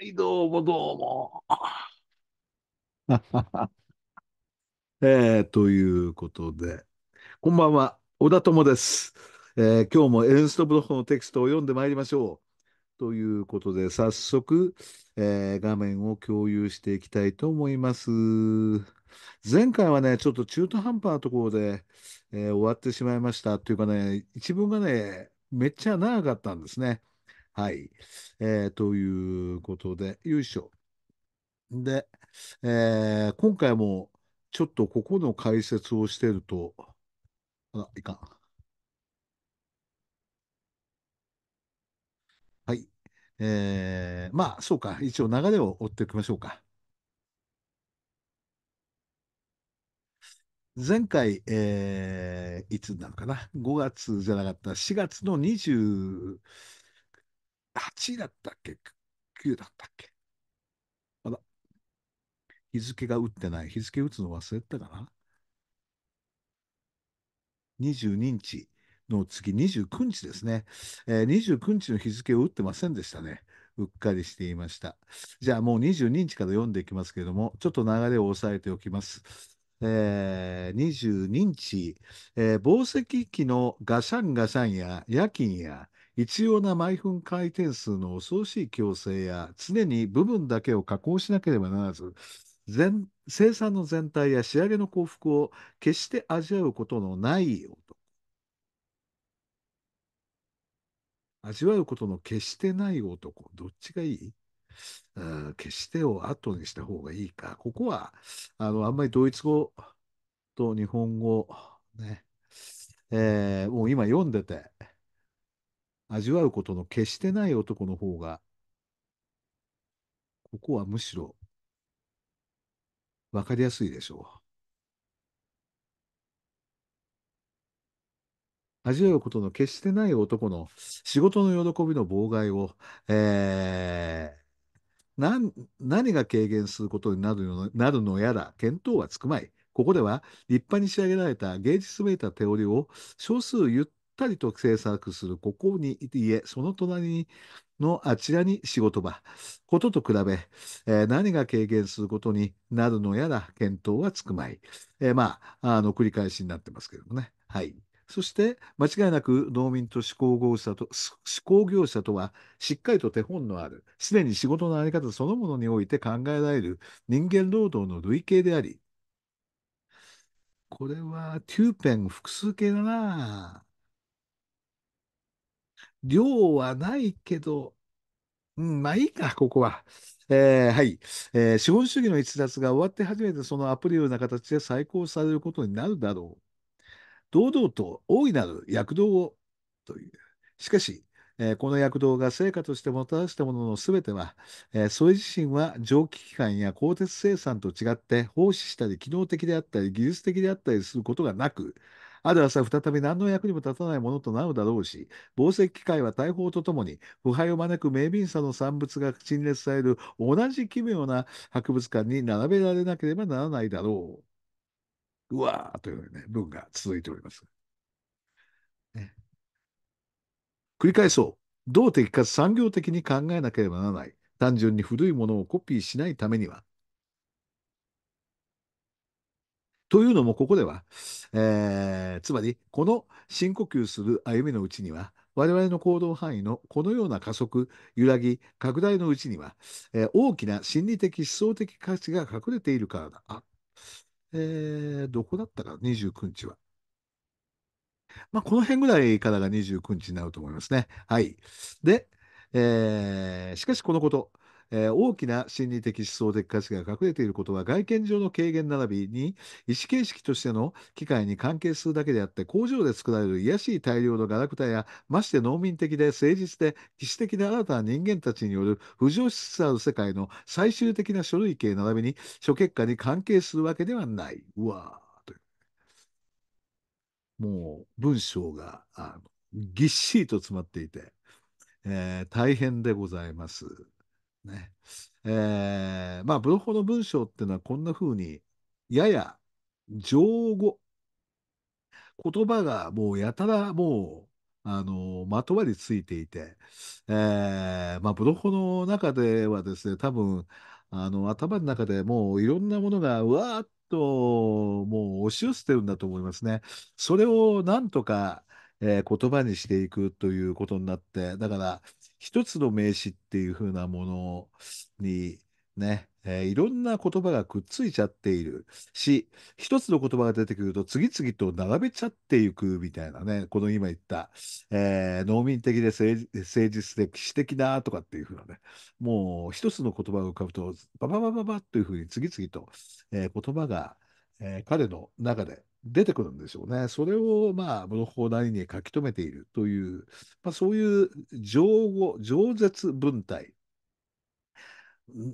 い、どうもどうも。えー、ということで、こんばんは、小田友です。えー、今日もエンストブロックのテキストを読んでまいりましょう。ということで、早速、えー、画面を共有していきたいと思います。前回はね、ちょっと中途半端なところで、えー、終わってしまいました。というかね、一文がね、めっちゃ長かったんですね。はい。えー、ということで、よいしょ。で、えー、今回もちょっとここの解説をしてると、あ、いかん。はい。えー、まあ、そうか。一応流れを追っていきましょうか。前回、えー、いつなのかな ?5 月じゃなかった、4月の20、8だったっけ ?9 だったっけあら、日付が打ってない。日付打つの忘れたかな ?22 日の次、29日ですね、えー。29日の日付を打ってませんでしたね。うっかりしていました。じゃあもう22日から読んでいきますけれども、ちょっと流れを押さえておきます。えー、22日、えー、紡績機のガシャンガシャンや夜勤や必要な毎分回転数の恐ろしい強制や常に部分だけを加工しなければならず全生産の全体や仕上げの幸福を決して味わうことのない男味わうことの決してない男どっちがいい決してを後にした方がいいかここはあのあんまりドイツ語と日本語ね、えー、もう今読んでて味わうことの決してない男の方が、ここはむしろ、わかりやすいでしょう。味わうことの決してない男の仕事の喜びの妨害を、えー、何何が軽減することになるのなるのやら見当はつくまい。ここでは立派に仕上げられた芸術めいた手織りを少数ゆっったりと制作するここに家、その隣のあちらに仕事場、ことと比べ、えー、何が軽減することになるのやら検討はつくまい。えー、まあ、あの、繰り返しになってますけどもね。はい。そして、間違いなく農民と施工業者と、思考業者とは、しっかりと手本のある、すでに仕事の在り方そのものにおいて考えられる人間労働の類型であり、これは、テューペン複数形だな量はないけど、うん、まあいいか、ここは。えー、はい、えー、資本主義の逸脱が終わって初めてそのアプリルな形で再考されることになるだろう。堂々と大いなる躍動をという。しかし、えー、この躍動が成果としてもたらしたものの全ては、えー、それ自身は蒸気機関や鋼鉄生産と違って奉仕したり機能的であったり技術的であったりすることがなく、ある朝、再び何の役にも立たないものとなるだろうし、紡績機械は大砲とともに、腐敗を招く明敏さの産物が陳列される同じ奇妙な博物館に並べられなければならないだろう。うわーというね、文が続いております。ね、繰り返そう。動的かつ産業的に考えなければならない。単純に古いものをコピーしないためには、というのもここでは、えー、つまりこの深呼吸する歩みのうちには我々の行動範囲のこのような加速揺らぎ拡大のうちには、えー、大きな心理的思想的価値が隠れているからだ。あえー、どこだったか29日は。まあ、この辺ぐらいからが29日になると思いますね。はい。で、えー、しかしこのこと、えー、大きな心理的思想的価値が隠れていることは外見上の軽減並びに意思形式としての機械に関係するだけであって工場で作られる卑しい大量のガラクタやまして農民的で誠実で自主的な新たな人間たちによる浮上しつつある世界の最終的な書類形並びに諸結果に関係するわけではない。うわもう文章があのぎっしりと詰まっていて、えー、大変でございます。ね。えー、まあ、ブロッホの文章っていうのはこんな風に、やや情語、言葉がもうやたらもう、あの、まとわりついていて、えー、まあ、ブロッホの中ではですね、多分、あの、頭の中でもういろんなものが、うわーっと、もう押し寄せてるんだと思いますね。それをなんとか、えー、言葉にしていくということになって、だから、一つの名詞っていう風なものにね、えー、いろんな言葉がくっついちゃっているし、一つの言葉が出てくると次々と並べちゃっていくみたいなね、この今言った、えー、農民的で誠実で歴史的なとかっていうふうなね、もう一つの言葉が浮かぶと、バババババッというふうに次々と、えー、言葉が、え彼の中で出てくるんですよね。それを、まあ、文法なりに書き留めているという、まあ、そういう情語、情絶文体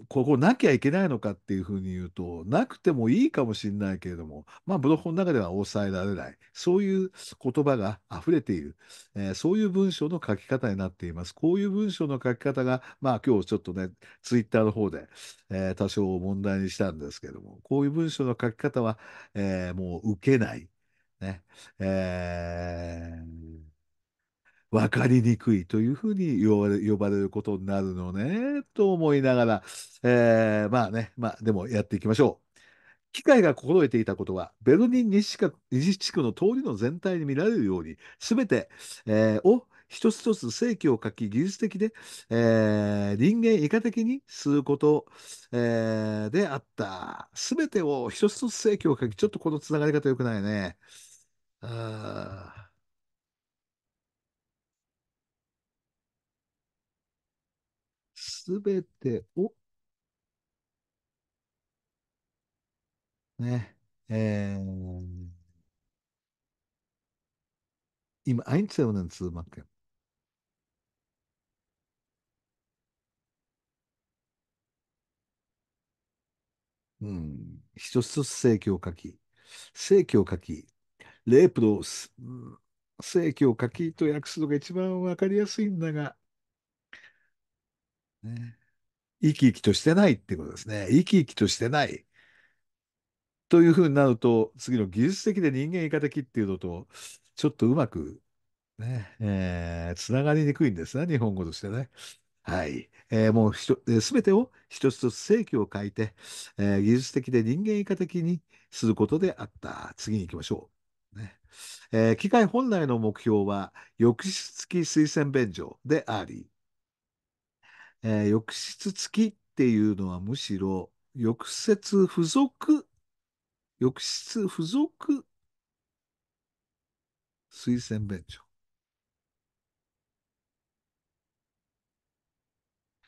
ここなきゃいけないのかっていうふうに言うと、なくてもいいかもしれないけれども、まあ、ブログの中では抑えられない、そういう言葉が溢れている、えー、そういう文章の書き方になっています。こういう文章の書き方が、まあ、今日ちょっとね、ツイッターの方で、えー、多少問題にしたんですけども、こういう文章の書き方は、えー、もう受けない。ねえー分かりにくいというふうに呼ばれることになるのね、と思いながら、えー、まあね、まあでもやっていきましょう。機械が心得ていたことは、ベルリン西地区の通りの全体に見られるように、全て、えー、を一つ一つ正規を書き、技術的で、えー、人間以下的にすること、えー、であった。全てを一つ一つ正規を書き、ちょっとこのつながり方良くないね。あすべてを、ね、えー、im Einzelnen zu 一つずつ正規を書き、正規を書き、レープロス、正規を書きと訳すのが一番わかりやすいんだが、ね。生き生きとしてないってことですね。生き生きとしてない。というふうになると、次の技術的で人間以下的っていうのと、ちょっとうまくね、えー、つながりにくいんですね、日本語としてね。はい。えー、もうひと、えー、全てを一つ一つ正規を変えて、えー、技術的で人間以下的にすることであった。次に行きましょう。ねえー、機械本来の目標は、抑止付き推薦便所であり、えー、浴室付きっていうのはむしろ、浴室付属、浴室付属推薦便所。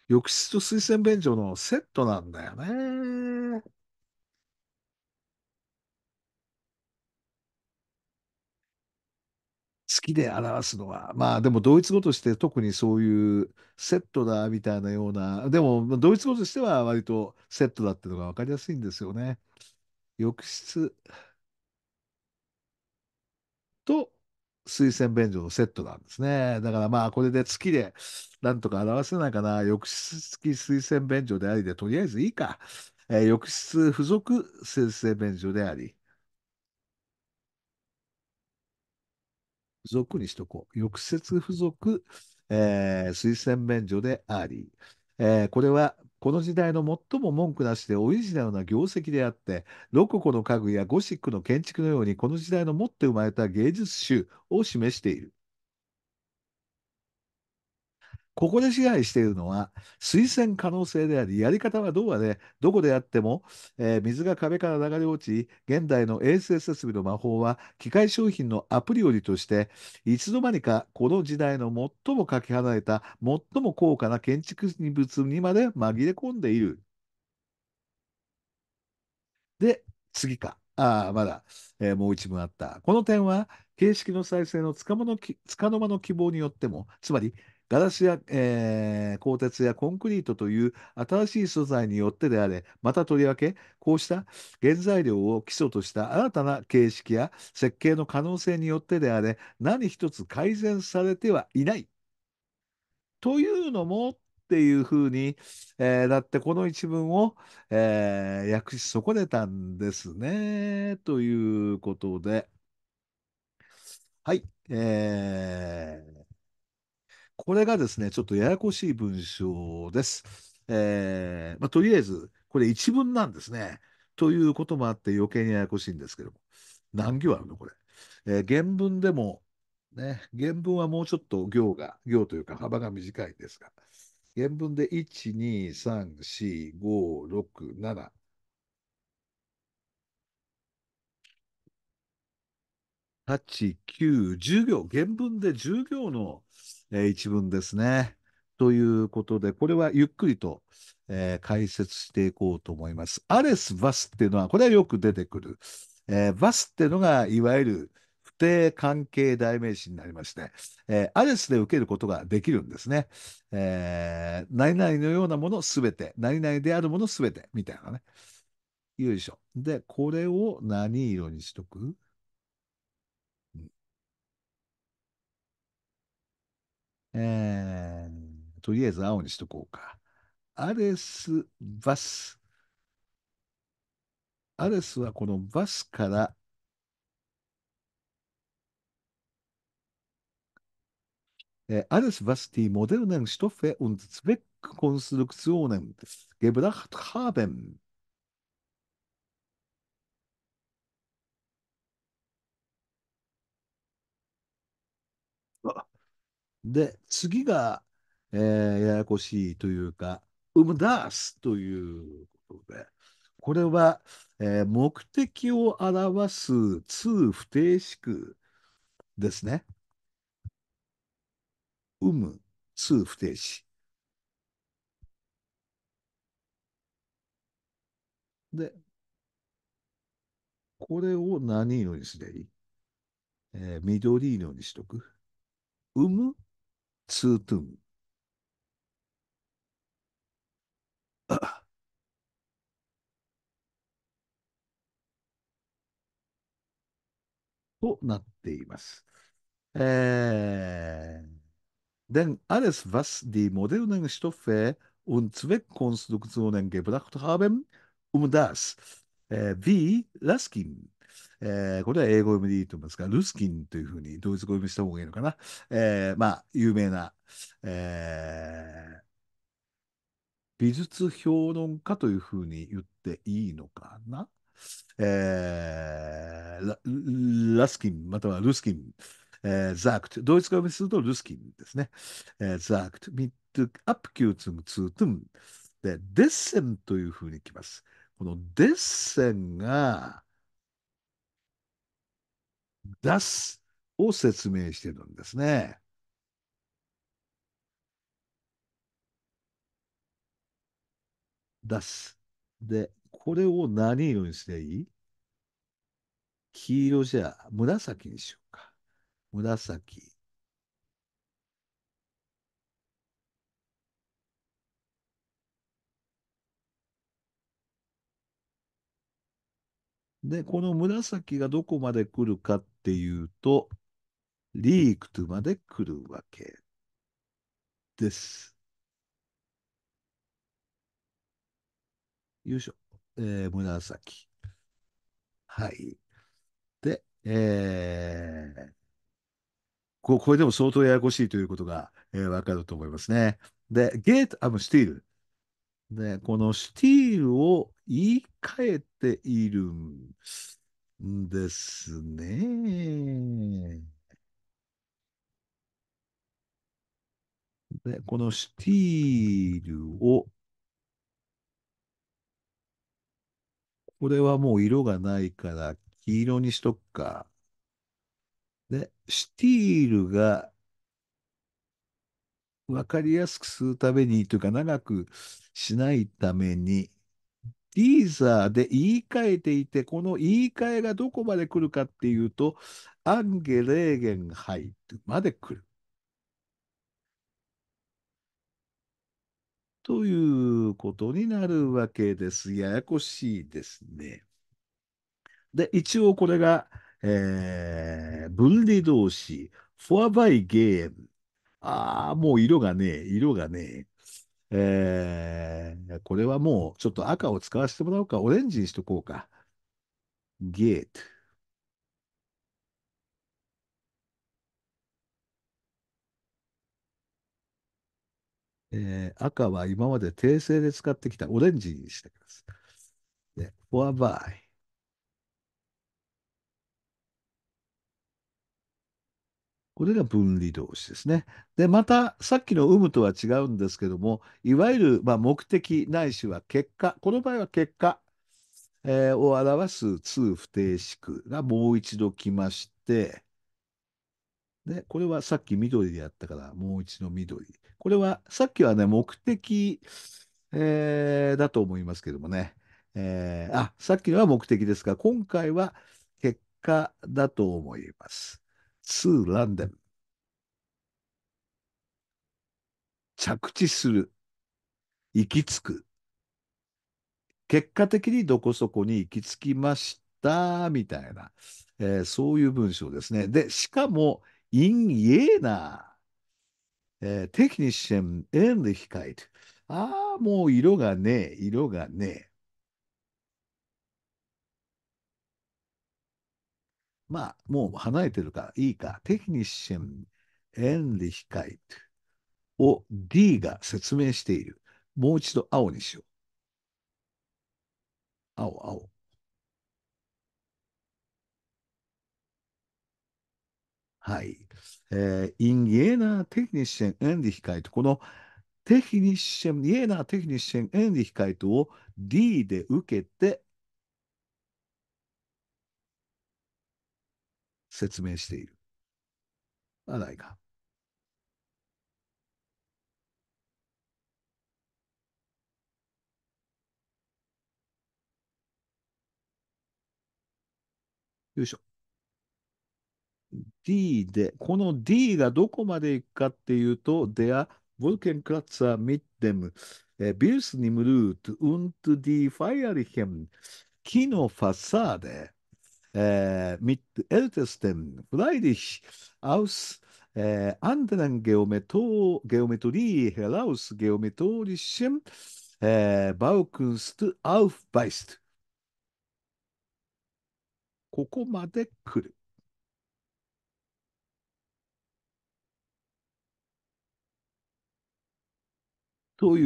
浴室と推薦便所のセットなんだよね。式で表すのは、まあでもドイツ語として特にそういうセットだみたいなような、でもドイツ語としては割とセットだっていうのが分かりやすいんですよね。浴室と推薦便所のセットなんですね。だからまあこれで月でなんとか表せないかな、浴室付き推薦便所でありで、とりあえずいいか。えー、浴室付属生成便所であり、付属にしとこう。抑節付属、えー、推薦免除であり、えー、これはこの時代の最も文句なしでオリジナルな業績であって、ロココの家具やゴシックの建築のように、この時代の持って生まれた芸術集を示している。ここで支配しているのは推薦可能性であり、やり方はどうあれ、どこであっても、えー、水が壁から流れ落ち、現代の衛生設備の魔法は機械商品のアプリよりとして、いつの間にかこの時代の最もかけ離れた、最も高価な建築物にまで紛れ込んでいる。で、次か。ああ、まだ、えー、もう一文あった。この点は、形式の再生のつかの間の希望によっても、つまり、ガラスや、えー、鋼鉄やコンクリートという新しい素材によってであれ、またとりわけ、こうした原材料を基礎とした新たな形式や設計の可能性によってであれ、何一つ改善されてはいない。というのもっていうふうに、えー、だってこの一文を、えー、訳し損ねたんですね。ということで。はい。えーこれがですね、ちょっとややこしい文章です。えー、まあ、とりあえず、これ一文なんですね。ということもあって余計にややこしいんですけども。何行あるのこれ。えー、原文でも、ね、原文はもうちょっと行が、行というか幅が短いんですが、原文で1、2、3、4、5、6、7、8、9、10行、原文で10行のえー、一文ですね。ということで、これはゆっくりと、えー、解説していこうと思います。アレス・バスっていうのは、これはよく出てくる。えー、バスっていうのが、いわゆる不定関係代名詞になりまして、えー、アレスで受けることができるんですね。えー、何々のようなものすべて、何々であるものすべて、みたいなね。よいしょ。で、これを何色にしとくえー、とりあえず青にしとこうか。アレス、バス。アレスはこのバスから、えー、アレス、バスティ、モデルネン、シトフェ、ウンツ、ツベック、コンストクツオーネン、ゲブラハト、ハーベン。で、次が、えー、ややこしいというか、生むだすということで、これは、えー、目的を表す通不定詞句ですね。生む通不定詞。で、これを何色にすればいい、えー、緑色にしとく。生む zu tun. となっています。Äh, denn alles, was die modernen Stoffe und Zweckkonstruktionen gebracht haben, um das, äh, wie Laskin えー、これは英語読みでいいと思いますが、ルスキンというふうにドイツ語読みした方がいいのかな。えー、まあ、有名な、えー、美術評論家というふうに言っていいのかな。えー、ラスキン、またはルスキン、えー、ザークト、ドイツ語読みするとルスキンですね。えー、ザークト、ミッド、アップキューツム、ツートゥム。で、デッセンというふうにきます。このデッセンが、出すを説明してるんですね。出す。で、これを何色にすればいい黄色じゃ紫にしようか。紫。で、この紫がどこまで来るかっていうと、リークトまで来るわけです。よいしょ。えー、紫。はい。で、えー、ここれでも相当ややこしいということが、えー、わかると思いますね。で、ゲート、あ、もうスティール。ね、このスティールを言い換えているんですね。で、このスティールを、これはもう色がないから黄色にしとくか。で、スティールが分かりやすくするためにというか長くしないためにリーザーで言い換えていてこの言い換えがどこまで来るかっていうとアンゲレーゲンハイまで来る。ということになるわけです。ややこしいですね。で、一応これが、えー、分離動詞、フォアバイゲームああ、もう色がね、色がね、えー、これはもうちょっと赤を使わせてもらおうか、オレンジにしとこうか。ゲート。えー、赤は今まで訂正で使ってきたオレンジにしてください。で、フォアバイ。これが分離動詞ですね。で、また、さっきの有無とは違うんですけども、いわゆる、ま目的ないしは結果、この場合は結果、えー、を表す通不定式がもう一度来まして、で、これはさっき緑でやったから、もう一度緑。これは、さっきはね、目的、えー、だと思いますけどもね。えー、あ、さっきのは目的ですが、今回は結果だと思います。to London 着地する行き着く結果的にどこそこに行き着きましたみたいな、えー、そういう文章ですねでしかも in Jena、えー、テクニシェン and 控えてああもう色がねえ色がねえまあ、もう離れてるからいいか、テキニシェン、エンリヒカイトを D が説明している。もう一度青にしよう。青、青。はい。えー、インゲーナーテキニシェン、エンリヒカイト。このテキニシェン、イエーナーテキニシェン、エンリヒカイトを D で受けて、説明している。はないか。よいしょ。D で、この D がどこまで行くかっていうと、Der Wolkenkratzer mit dem Bild im Rut und die feierlichen Kinofassade äh, mit Ältesten, freilich aus äh, anderen Geometro Geometrie heraus, geometrischen äh, Baukunst aufweist. ここまで来る。とい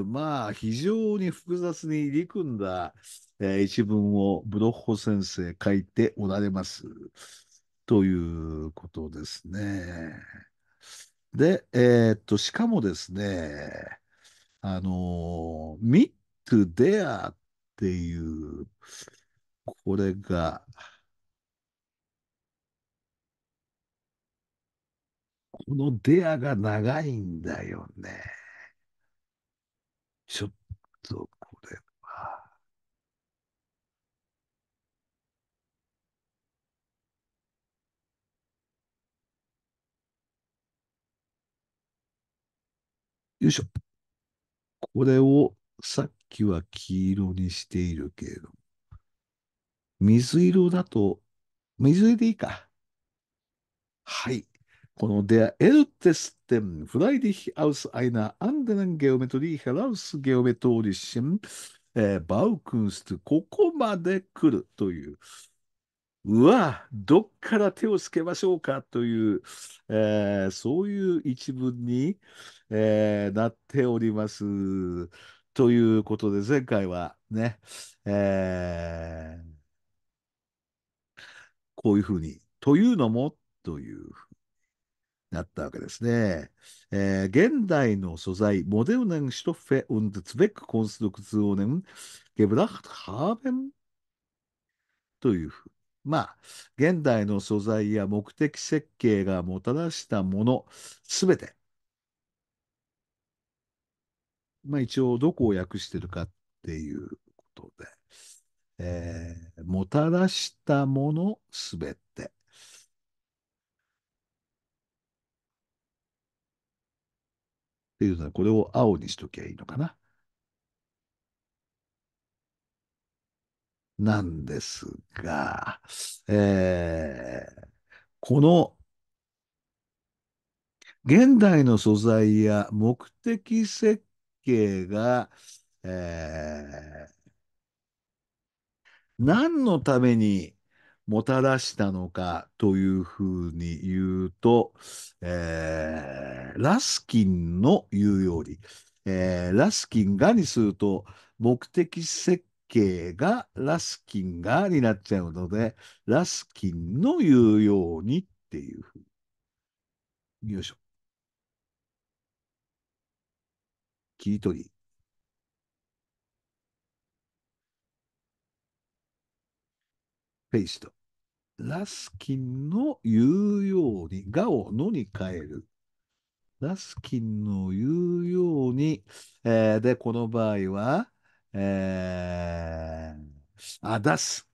う、まあ、非常に複雑に入り組んだ、えー、一文をブロッホ先生書いておられます。ということですね。で、えー、っと、しかもですね、あのー、ミッド・デアっていう、これが、このデアが長いんだよね。ちょっと、よいしょ。これをさっきは黄色にしているけれど、水色だと、水色でいいか。はい。このでエルテステン、フライディヒアウスアイナアンデナンゲオメトリーヘラウスゲオメトーリシン、えー、バウクンスト、ここまで来るという。うわ、どっから手をつけましょうかという、えー、そういう一文に、えー、なっております。ということで、前回はね、えー、こういうふうに、というのも、というふうになったわけですね。えー、現代の素材、モデルネン・シュトッフェ・ u ン d ツベック・コンス n クツ r u k t i o n ハーベンというふうに。まあ、現代の素材や目的設計がもたらしたもの、すべて、まあ一応どこを訳してるかっていうことで、えー、もたらしたものすべて。っていうのは、これを青にしときゃいいのかな。なんですが、えー、この現代の素材や目的設計が、えー、何のためにもたらしたのかというふうに言うと、えー、ラスキンの言うより、えー、ラスキンがにすると目的設ケがラスキンがになっちゃうので、ラスキンの言うようにっていうふうに。よいしょ。切り取り。ペースト。ラスキンの言うように、がをのに変える。ラスキンの言うように、えー、で、この場合は、えー、あ、出す。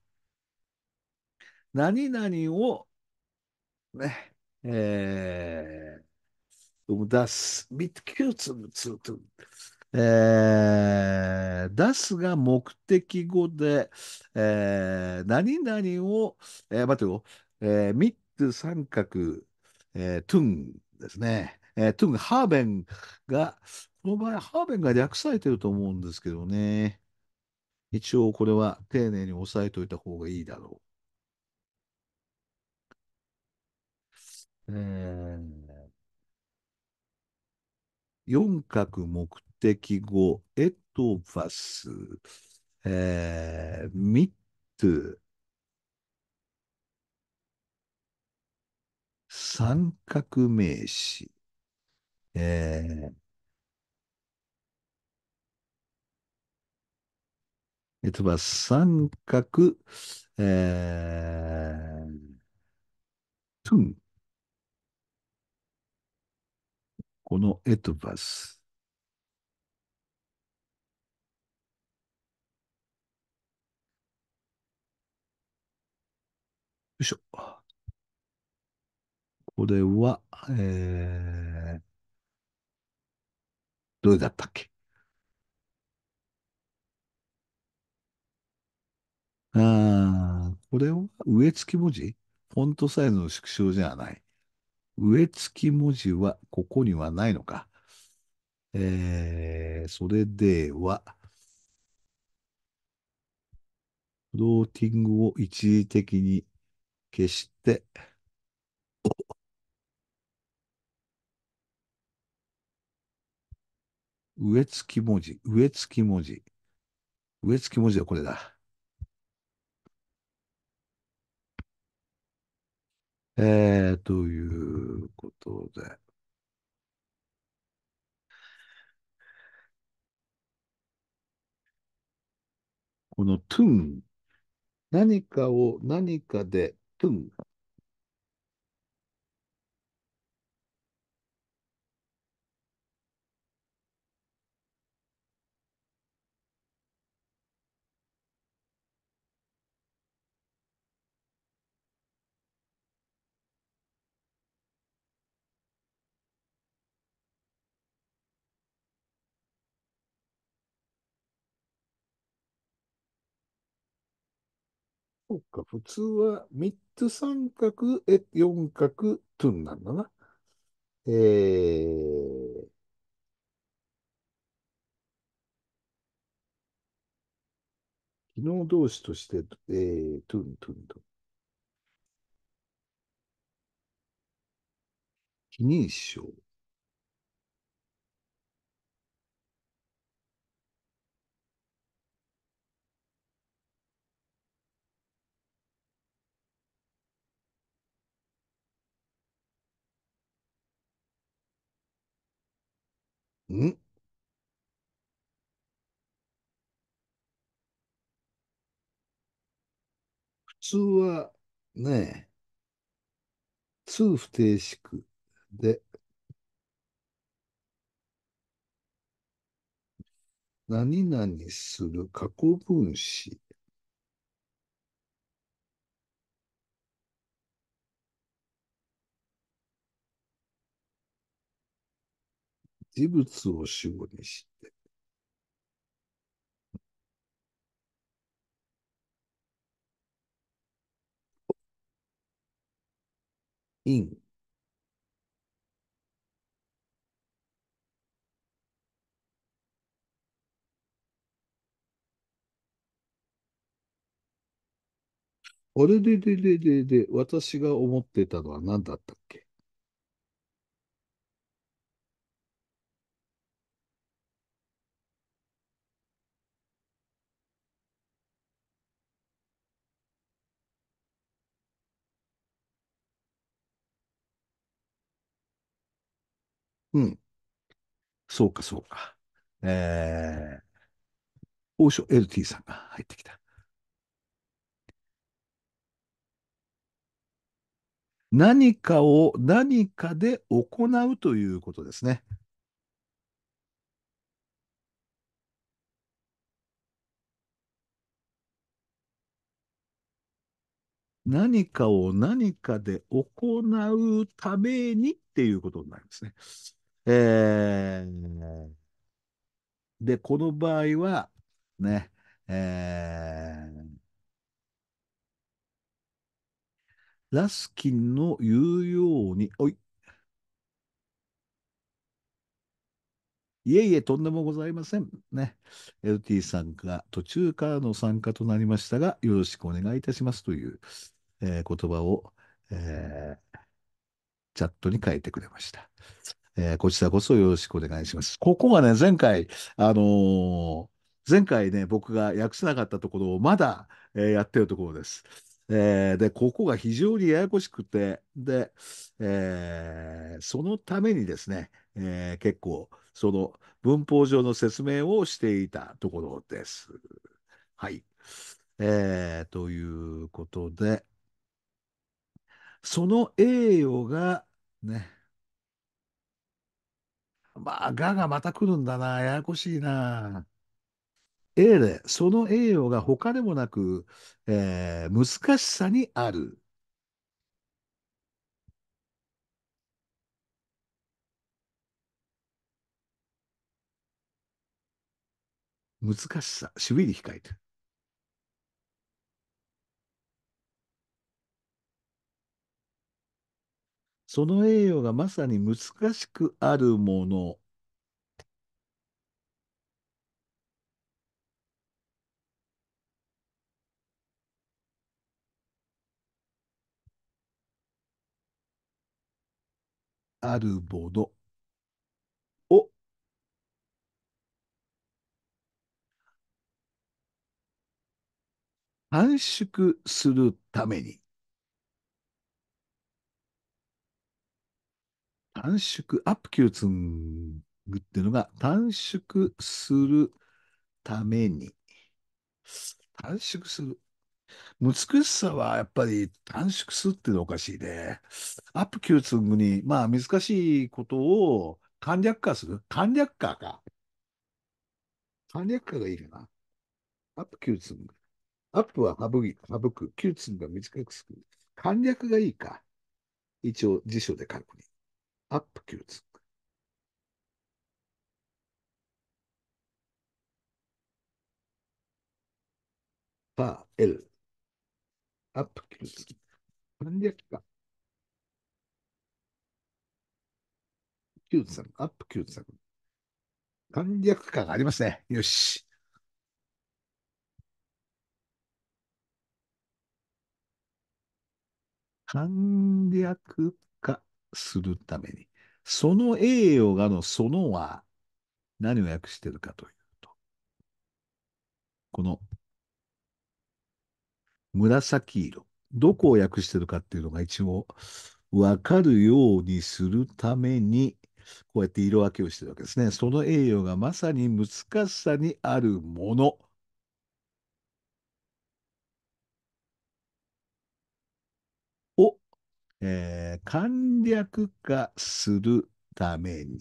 何々を、ね、えー、出す。ビットキューつ、ムツツ。えー、出すが目的語で、えー、何々を、えー、待ってよ、えー、ミット三角、えー、トゥンですね。えー、特にハーベンが、この場合、ハーベンが略されてると思うんですけどね。一応これは丁寧に押さえておいた方がいいだろう。え四角目的語、エトバス、えー、ミット、三角名詞。えー、えっとば、三角、えー、トゥン。このエトバス。よいしょ。これは、えー、どれだったっけああ、これは植え付き文字フォントサイズの縮小じゃない。植え付き文字はここにはないのか。えー、それでは、フローティングを一時的に消して、植え付き文字、植え付き文字。植え付き文字はこれだ。えー、ということで。このトゥン。何かを何かでトゥン。そうか、普通は3つ三角、え、四角、トゥンなんだな。えー、機能動詞として、えー、トゥン、トゥン、トゥン。非認証。ん普通はね、通不定式で、何々する過去分詞事物を主語にして、因、あれででででで、私が思ってたのは何だったうん。そうか、そうか。えー、王将 LT さんが入ってきた。何かを何かで行うということですね。何かを何かで行うためにっていうことになりますね。で、この場合は、ね、えー、ラスキンの言うように、おい。いえいえ、とんでもございません。ね。LT さんが途中からの参加となりましたが、よろしくお願いいたしますという、えー、言葉を、えー、チャットに書いてくれました。えー、こちらこそよろしくお願いします。ここがね、前回、あのー、前回ね、僕が訳せなかったところをまだ、えー、やってるところです。えー、で、ここが非常にややこしくて、で、えー、そのためにですね、えー、結構、その文法上の説明をしていたところです。はい。えー、ということで、その栄誉が、ね、まあ、ががまた来るんだな。ややこしいな。え、で、その栄養が他でもなく、えー、難しさにある。難しさ、守備に控えてる。その栄誉がまさに難しくあるもの。あるものを短縮するために短縮、アップキューツングっていうのが短縮するために。短縮する。難しさはやっぱり短縮するっていうのはおかしいで、アップキューツングに、まあ難しいことを簡略化する。簡略化か。簡略化がいいかな。アップキューツング。アップは省き、省く。キューツングは短くする。簡略がいいか。一応辞書でくに。アップ9つく。パー、エル。アップ9つく。何でやっか。キューさん、アップキューツさん。簡略化がありますね。よし。簡略するために。その栄養がのそのは何を訳してるかというと、この紫色、どこを訳してるかっていうのが一応わかるようにするために、こうやって色分けをしてるわけですね。その栄養がまさに難しさにあるもの。えー、簡略化するために。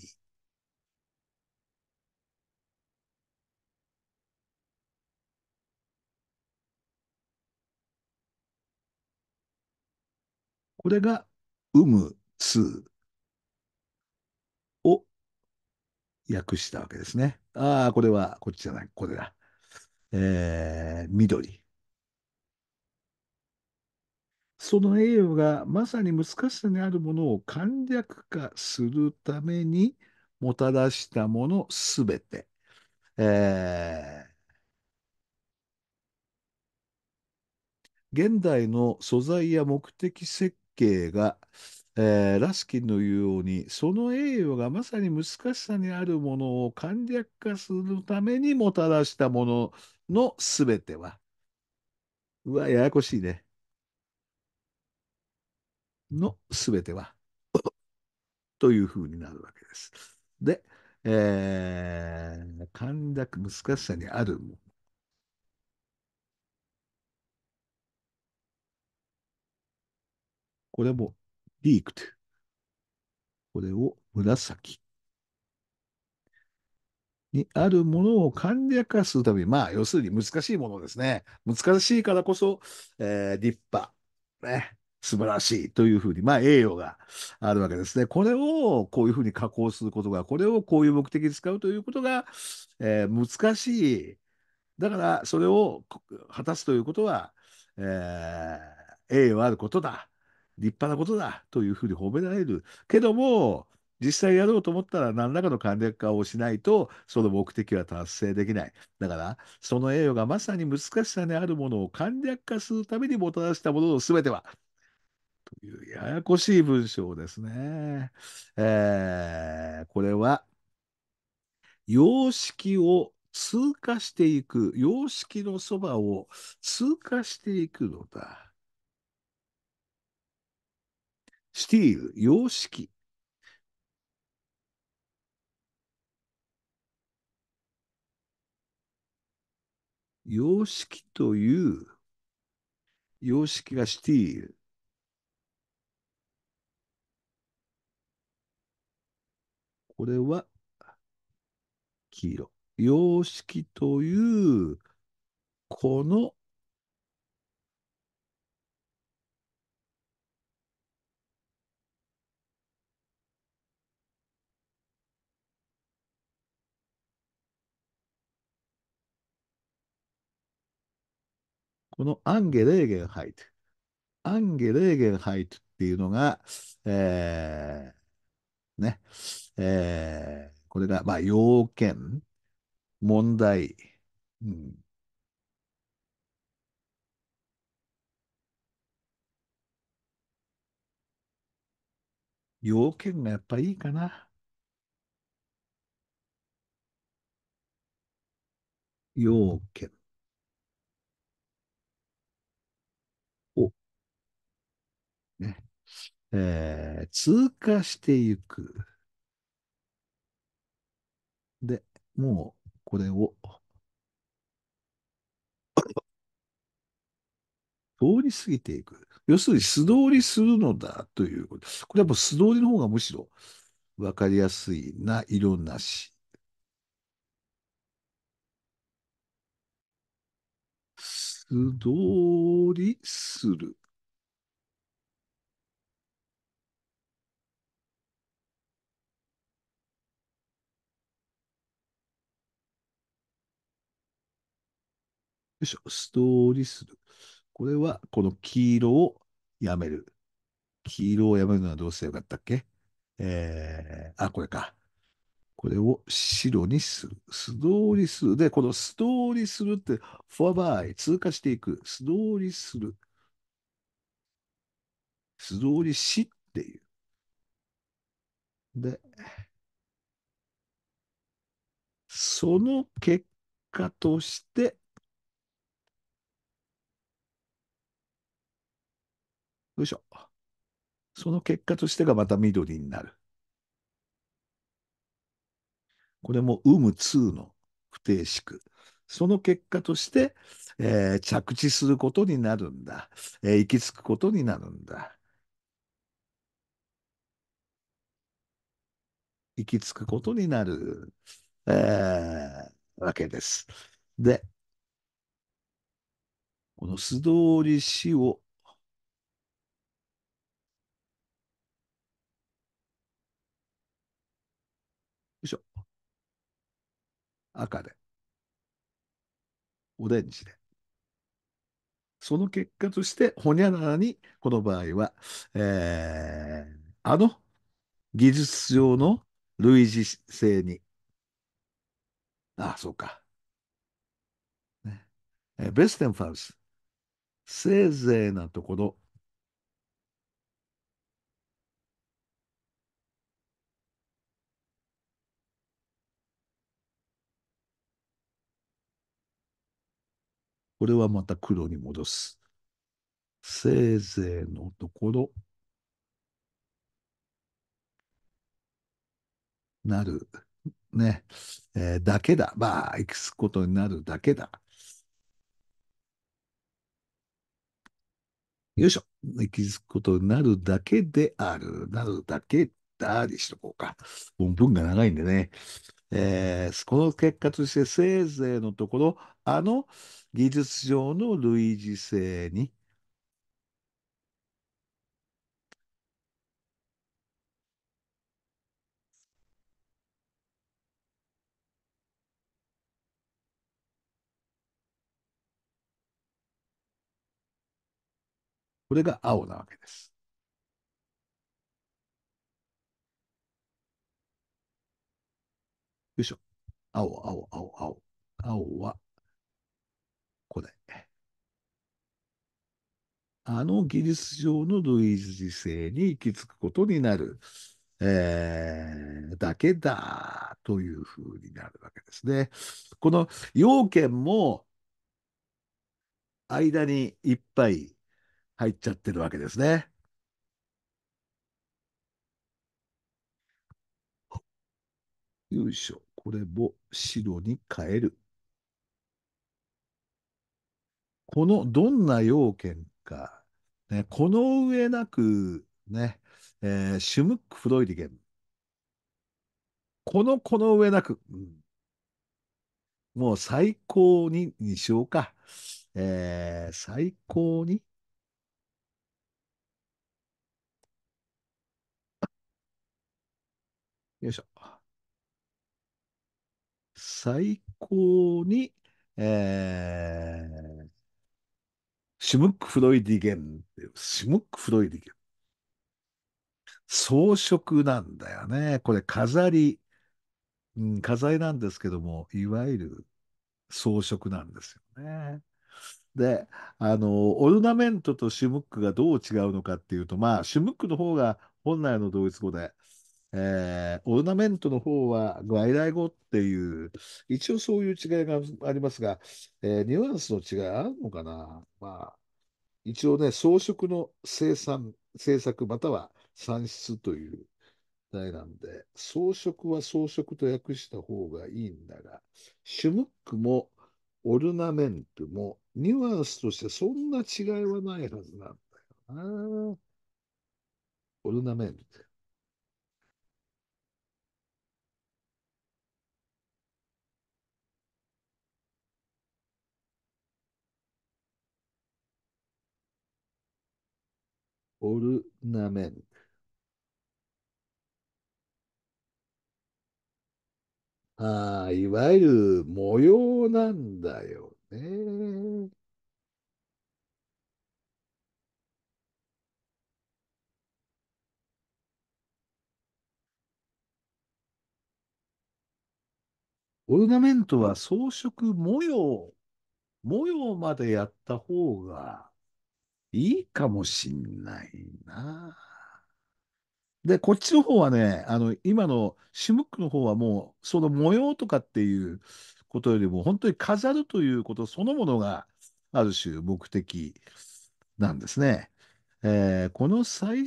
これが、有無通を訳したわけですね。ああ、これは、こっちじゃない、これだ。えー、緑。その栄誉がまさに難しさにあるものを簡略化するためにもたらしたものすべて、えー、現代の素材や目的設計が、えー、ラスキンの言うようにその栄誉がまさに難しさにあるものを簡略化するためにもたらしたもののすべてはうわややこしいね。の全ては というふうになるわけです。で、えー、簡略難しさにあるもの。これもリークと。これを紫。にあるものを簡略化するために、まあ、要するに難しいものですね。難しいからこそ、えー、立派。ね。素晴らしいというふうに、まあ、栄誉があるわけですね。これをこういうふうに加工することが、これをこういう目的に使うということが、えー、難しい。だから、それを果たすということは、えー、栄誉あることだ。立派なことだというふうに褒められる。けども、実際やろうと思ったら何らかの簡略化をしないとその目的は達成できない。だからその栄誉がまさに難しさにあるものを簡略化するためにもたらしたものの全てはというややこしい文章ですね。えー、これは、様式を通過していく、様式のそばを通過していくのだ。シティール、様式。様式という、様式がシティール。これは黄色。様式という、このこのアンゲレーゲンハイト。アンゲレーゲンハイトっていうのが、えー、ね。えー、これが、まあ、要件、問題、うん、要件がやっぱりいいかな。要件。お。ね。えー、通過していく。で、もうこれを 通り過ぎていく。要するに素通りするのだということ。これはもう素通りの方がむしろ分かりやすいな、色なし。素通りする。よいしょ。ストーリーする。これは、この黄色をやめる。黄色をやめるのはどうせよかったっけえー、あ、これか。これを白にする。素通りする。で、このストーリーするって、フォアバイ、通過していく。素通りする。素通りしっていう。で、その結果として、よいしょ。その結果としてがまた緑になる。これも有無2の不定式。その結果として、えー、着地することになるんだ、えー、行き着くことになるんだ。行き着くことになる、えー、わけです。で、この素通り死を赤で、オレンジで。その結果として、ほにゃららに、この場合は、えー、あの技術上の類似性に、ああ、そうか。ね、ベステンファウス、せいぜいなところ、これはまた黒に戻す。せいぜいのところ、なる。ね。えー、だけだ。まあ、いくつことになるだけだ。よいしょ。行き着くことになるだけである。なるだけだにしとこうか。もう文が長いんでね。えー、この結果として、せいぜいのところ、あの技術上の類似性にこれが青なわけです。よいしょ。青、青、青、青。青はあの技術上の類似性に行き着くことになる、えー、だけだというふうになるわけですね。この要件も間にいっぱい入っちゃってるわけですね。よいしょ。これも白に変える。このどんな要件か、ね、この上なく、ね、えー、シュムック・フロイディゲン。このこの上なく、うん、もう最高ににしようか。えー、最高に。よいしょ。最高に、えー、シムック・フロイディゲン。っていう、シムックフロイディ。装飾なんだよね。これ飾り、うん、飾りなんですけども、いわゆる装飾なんですよね。で、あの、オルナメントとシムックがどう違うのかっていうと、まあ、シュムックの方が本来のドイツ語で、えー、オルナメントの方は外来語っていう、一応そういう違いがありますが、えー、ニュアンスの違いあるのかな、まあ、一応ね、装飾の生産、制作または産出という題なんで、装飾は装飾と訳した方がいいんだが、シュムックもオルナメントもニュアンスとしてそんな違いはないはずなんだよな。オルナメント。オルナメント。ああ、いわゆる模様なんだよね。オルナメントは装飾模様、模様までやった方がいいかもしんないな。で、こっちの方はね、あの、今のシムックの方はもう、その模様とかっていうことよりも、本当に飾るということそのものが、ある種目的なんですね。えー、この最、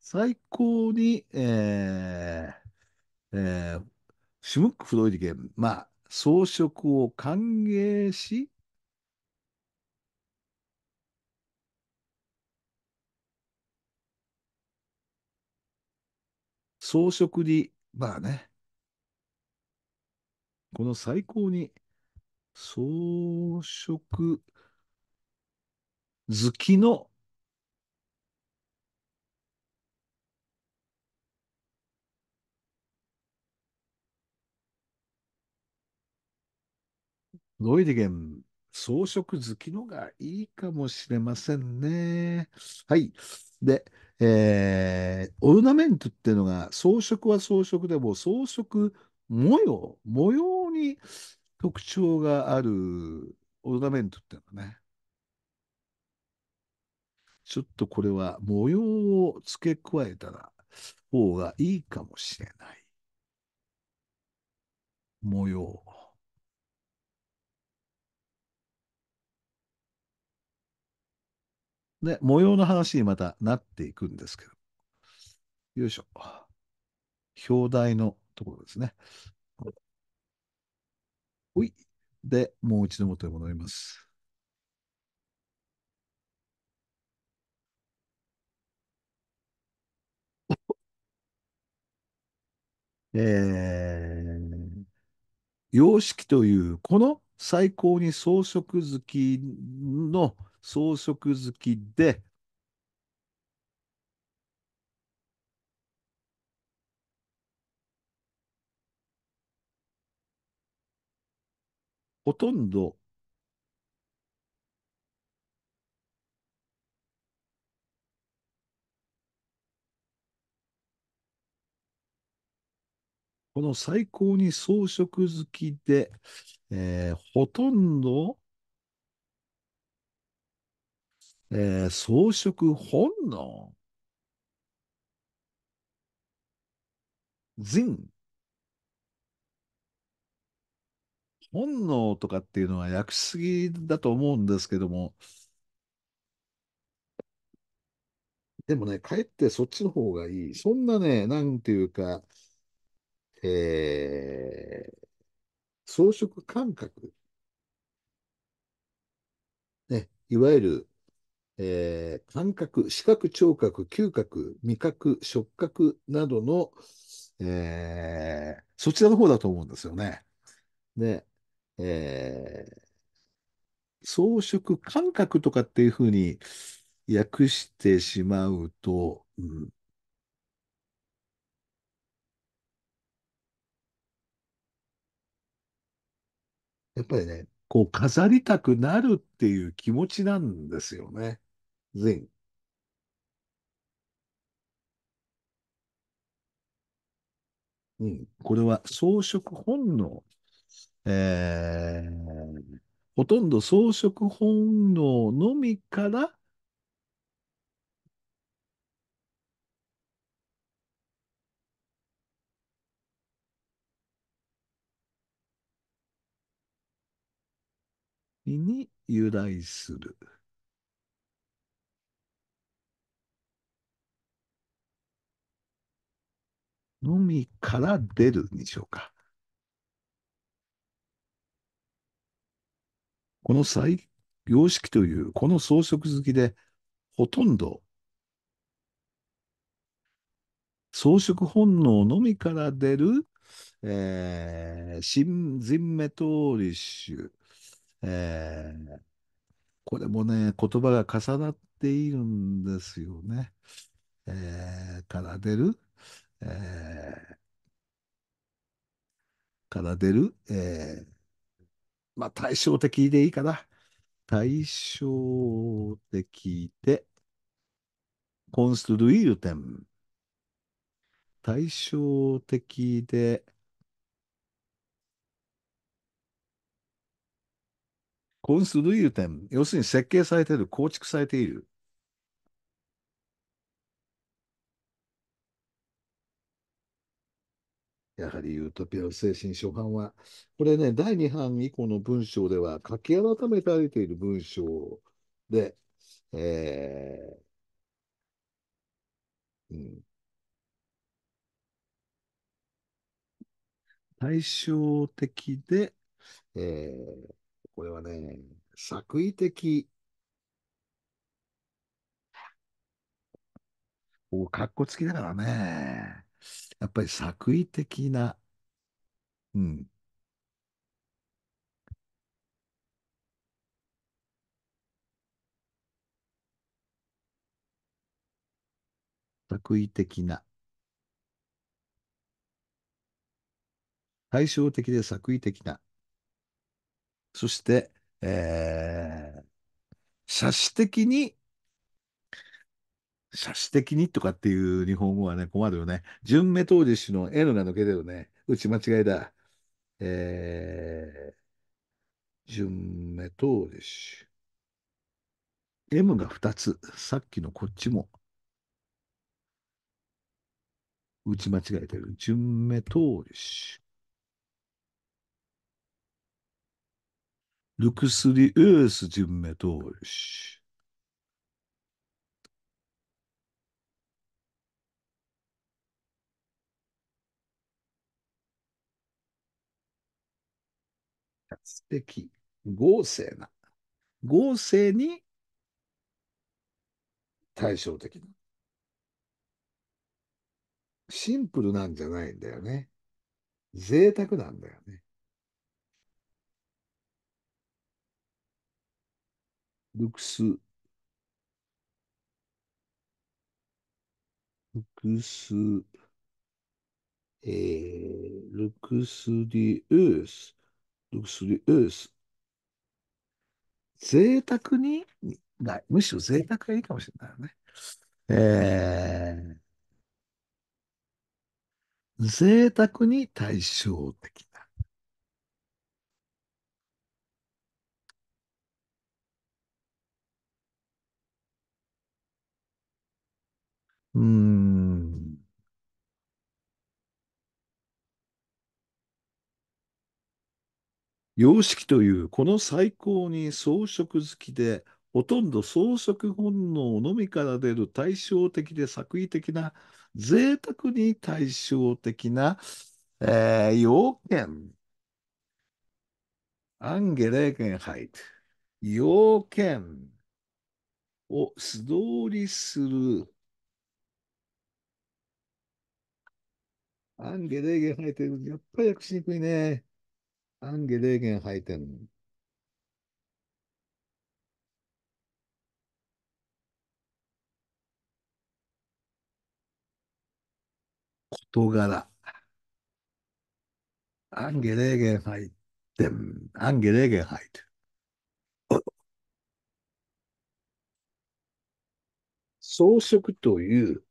最高に、えーえー、シムック・フロイディゲン、まあ、装飾を歓迎し、装飾に、まあね、この最高に装飾好きのロイデゲン、装飾好きのがいいかもしれませんね。はい。で、えー、オルナメントっていうのが装飾は装飾でも装飾模様、模様に特徴があるオルナメントっていうのね。ちょっとこれは模様を付け加えたら方がいいかもしれない。模様。ね、模様の話にまたなっていくんですけど。よいしょ。表題のところですね。ほい。で、もう一度元に戻ります。えー、様式という、この最高に装飾好きの装飾好きで、ほとんどこの最高に装飾好きで、えー、ほとんどえー、装飾本能。人。本能とかっていうのは訳しすぎだと思うんですけども、でもね、かえってそっちの方がいい。そんなね、なんていうか、えー、装飾感覚。ね、いわゆるえー、感覚、視覚、聴覚、嗅覚、味覚、触覚などの、えー、そちらの方だと思うんですよね。で、えー、装飾感覚とかっていうふうに訳してしまうと、うん、やっぱりね、こう飾りたくなるっていう気持ちなんですよね。善。うん、これは装飾本能、えー、ほとんど装飾本能のみからに由来する。のみから出るにしようか。この再様式という、この装飾好きで、ほとんど装飾本能のみから出る、えー、新人メトーリッシュ、えー、これもね、言葉が重なっているんですよね。えー、から出る、えー、から出る、えー、まあ対照的でいいかな。対照的で、コンスト t r u i 点。対照的で、コンスルイル点、要するに設計されている、構築されている。やはりユートピアの精神初版は、これね、第2版以降の文章では書き改められている文章で、えーうん、対照的で、えー、これはね、作為的、おかっこつきだからね。やっぱり作為的な、うん、作為的な、対照的で作為的な、そして、えー、写真的に写真的にとかっていう日本語はね、困るよね。純メトージ氏の N が抜けてるね。打ち間違いだ。えー、純メトージ氏。M が2つ。さっきのこっちも。打ち間違えてる。純メトージ氏。ルクスリウース純メトージ氏。素敵、合成な、合成に対照的な。シンプルなんじゃないんだよね。贅沢なんだよね。ルクス。ルクス。えー、ルクスディウス。する、うん、贅沢にない。むしろ贅沢がいいかもしれないね。えー、贅沢に対照的な。うん。様式というこの最高に装飾好きで、ほとんど装飾本能のみから出る対照的で作為的な、贅沢に対照的な、えー、要件。アンゲレーゲンハイト。要件を素通りする。アンゲレーゲンハイト、やっぱり訳しにくいね。アンゲレーゲン入ってん。事柄。アンゲレーゲン入ってん。アンゲレーゲン入ってん。装飾という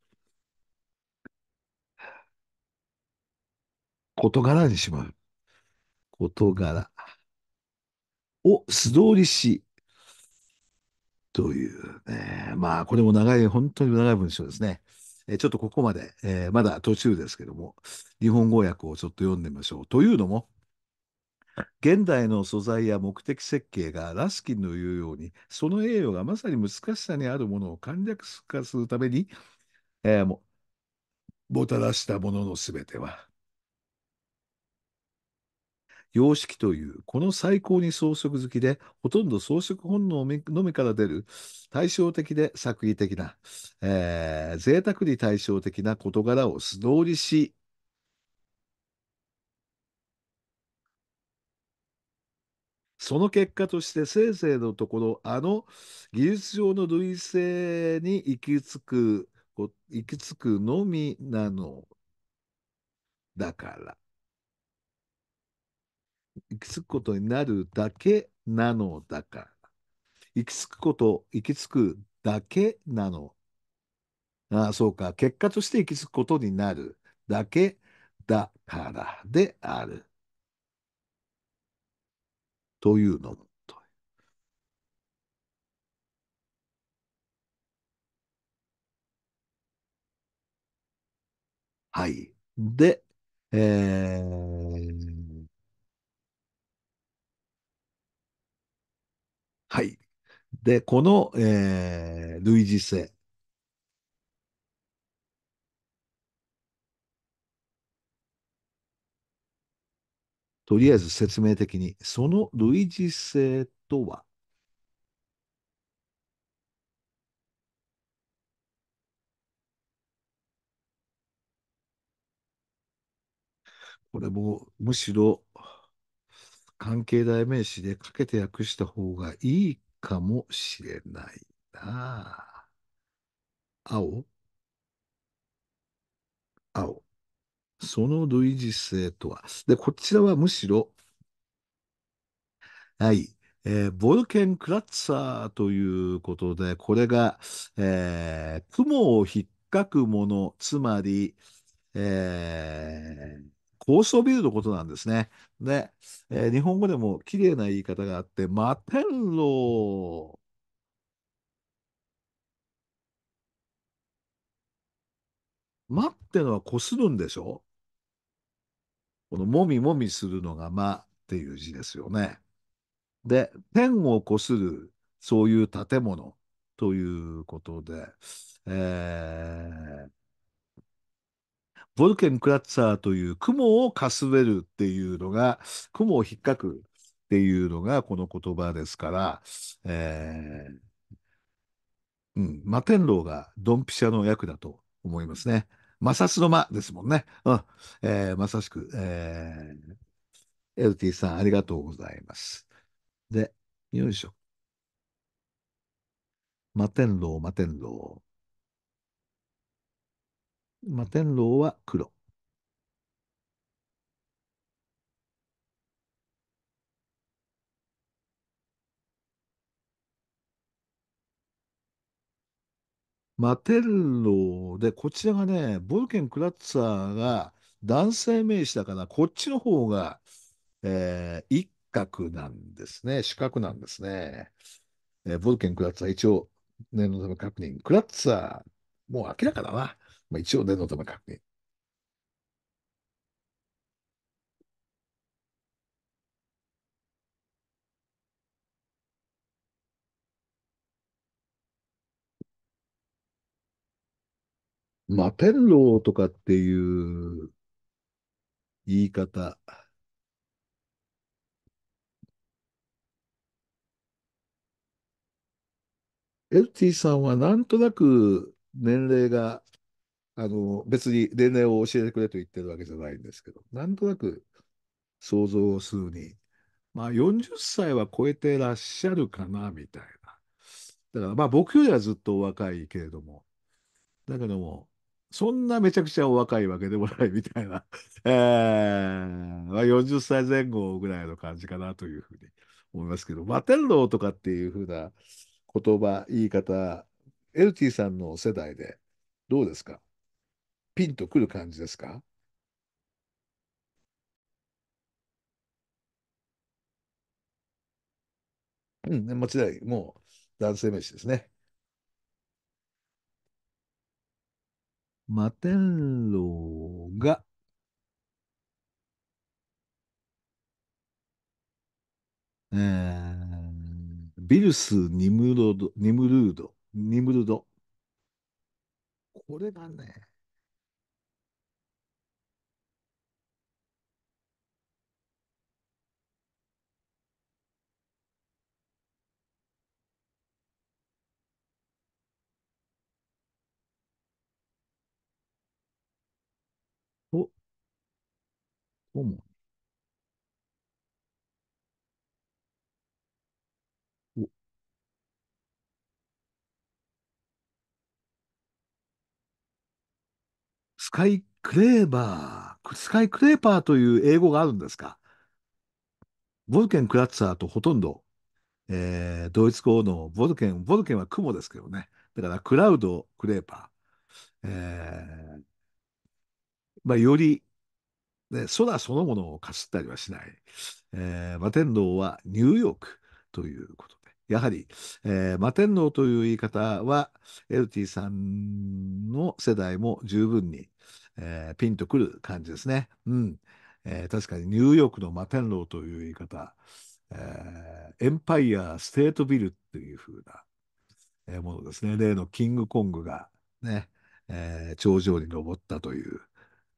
事柄にしまう。事柄を素通りし、というね。まあ、これも長い、本当に長い文章ですね。えちょっとここまで、えー、まだ途中ですけども、日本語訳をちょっと読んでみましょう。というのも、現代の素材や目的設計がラスキンの言うように、その栄誉がまさに難しさにあるものを簡略化するために、えー、ももたらしたもののすべては、様式という、この最高に装飾好きで、ほとんど装飾本能のみから出る、対照的で作為的な、えー、贅沢に対照的な事柄を素通りし、その結果としてせいぜいのところあの技術上の類性に行き着く行き着くのみなのだから行き着くことになるだけなのだから。行き着くこと、行き着くだけなの。ああ、そうか。結果として行き着くことになるだけだからである。というのも。はい。で、えー、はい。で、この、えー、類似性。とりあえず説明的に、その類似性とは、これもむしろ関係代名詞でかけて訳した方がいいかもしれないな。青青。その類似性とは。で、こちらはむしろ、はい、えー、ボルケン・クラッツァーということで、これが、えー、雲を引っかくもの、つまり、えー、高層ビルのことなんですね。で、えー、日本語でも綺麗な言い方があって、摩天楼。摩ってのはこするんでしょこのもみもみするのが摩っていう字ですよね。で、天をこする、そういう建物ということで、えーボルケン・クラッツァーという雲をかすめるっていうのが、雲を引っかくっていうのがこの言葉ですから、えー、うん、摩天楼がドンピシャの役だと思いますね。摩擦の間ですもんね。うん、えー、まさしく、えー、LT さんありがとうございます。で、よいしょ。摩天楼、摩天楼。摩天楼は黒。マテルロで、こちらがね、ボルケン・クラッツァーが男性名詞だから、こっちの方が、えー、一角なんですね。四角なんですね。えー、ボルケン・クラッツァー、一応、念のため確認。クラッツァー、もう明らかだな。まあ、一応念のため確認。まン天ーとかっていう言い方。LT さんはなんとなく年齢があの、別に年齢を教えてくれと言ってるわけじゃないんですけど、なんとなく想像をするに、まあ40歳は超えてらっしゃるかな、みたいな。だからまあ僕よりはずっとお若いけれども、だけども、そんなめちゃくちゃお若いわけでもないみたいな、えー40歳前後ぐらいの感じかなというふうに思いますけど、バテンローとかっていうふうな言葉、言い方、エルティさんの世代でどうですかピンとくる感じですかうん、もちろん、もう男性名詞ですね。マテンロウが、えー、ビルス・ニムロド、ニムルード、ニムルド。これがね、主に。スカイクレーバー、スカイクレーパーという英語があるんですか。ボルケン・クラッツァーとほとんど、えー、ドイツ語のボルケン、ボルケンは雲ですけどね。だからクラウド・クレーパー。えーまあ、よりね、空そのものをかすったりはしない。えー、摩天楼はニューヨークということで、やはり、えー、摩天楼という言い方は、エルティさんの世代も十分に、えー、ピンとくる感じですね。うん。えー、確かにニューヨークの摩天楼という言い方、えー、エンパイア・ステートビルというふうな、えものですね。例のキングコングがね、えー、頂上に登ったという。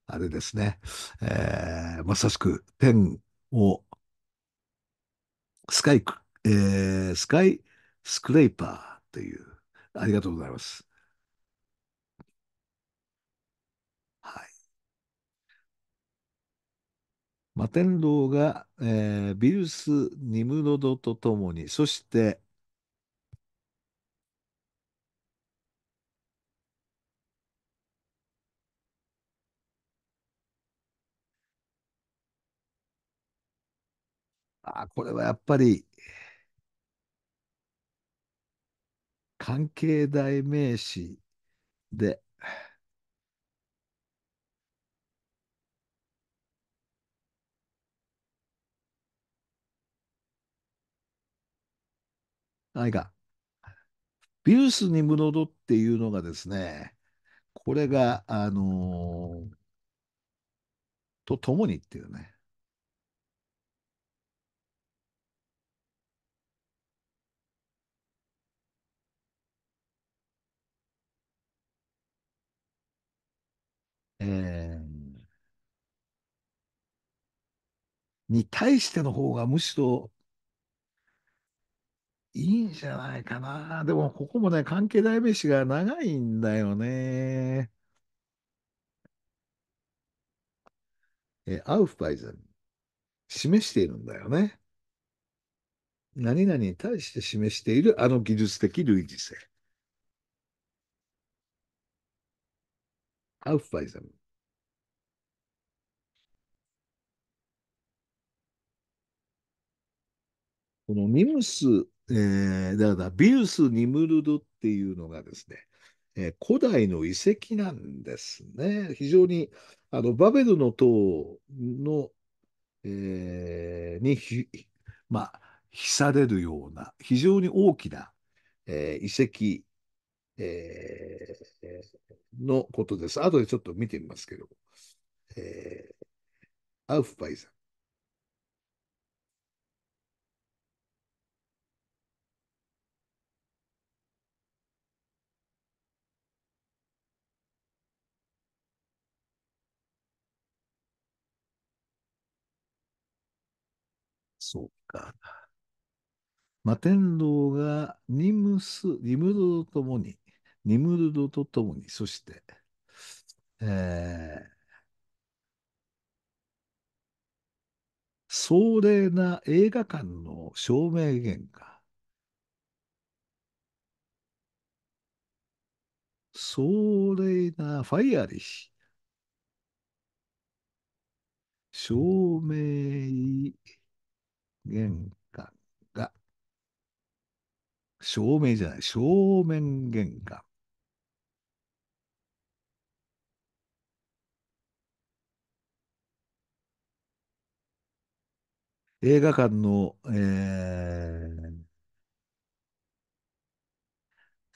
あれですね、えー、まさしく天をスカイク、えー、スカイスクレーパーという、ありがとうございます。はい。摩天楼が、えー、ビルス・ニムロドとともに、そして、あこれはやっぱり、関係代名詞で、何か、ビュースにムノドっていうのがですね、これが、あのー、とともにっていうね。えに対しての方がむしろいいんじゃないかな。でも、ここもね、関係代名詞が長いんだよね。え、アウフバイゼン。示しているんだよね。何々に対して示しているあの技術的類似性。Aufweisen このミムス、えー、だからビウス・ニムルドっていうのがですね、えー、古代の遺跡なんですね。非常にあのバベルの塔の、えー、にひ、まあ、被されるような非常に大きな、えー、遺跡えー、のことです。後でちょっと見てみますけど、えー、アウフバイザー。そうか。摩天楼がニムス、ニムドとともにニムルドとともに、そして、えー、壮麗な映画館の照明玄関。壮麗なファイアリー、照明玄関が、照明じゃない、正面玄関映画館の、えー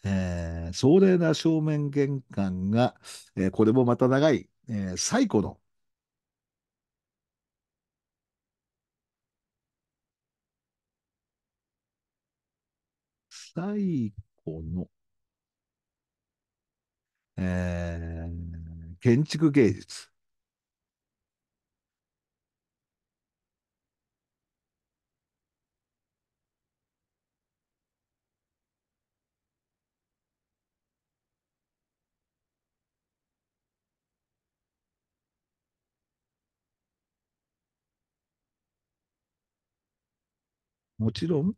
えー、壮麗な正面玄関が、えー、これもまた長い、えー、最古の最古の、えー、建築芸術。もちろん、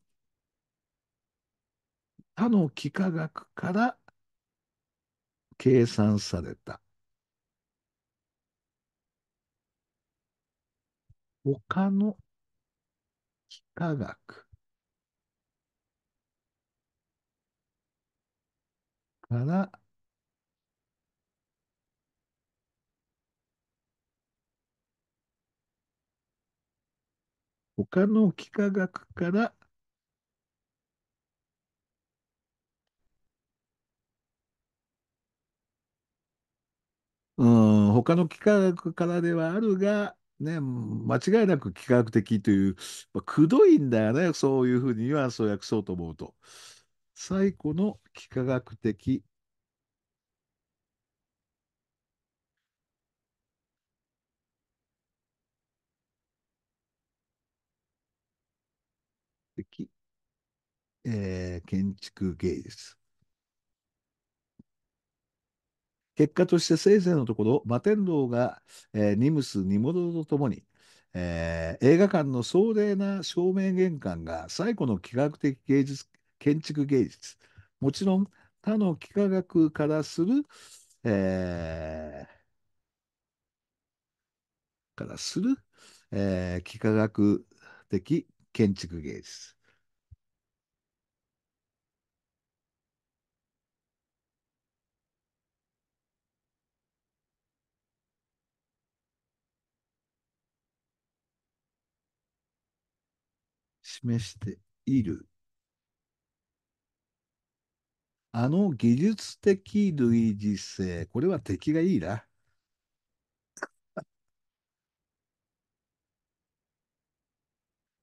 他の幾何学から計算された。他の幾何学から他の幾何学からうん、他の幾何学からではあるが、ね、間違いなく幾何学的という、まあ、くどいんだよね、そういうふうにニュアンスを訳そうと思うと。最古の幾何学的えー、建築芸術。結果としてせいぜいのところ、摩天楼が、えー、ニムス・ニモドとともに、えー、映画館の壮麗な照明玄関が最古の幾何学的芸術、建築芸術、もちろん他の幾何学からする、えー、からする、えー、幾何学的建築芸術。示しているあの技術的類似性、これは敵がいいな。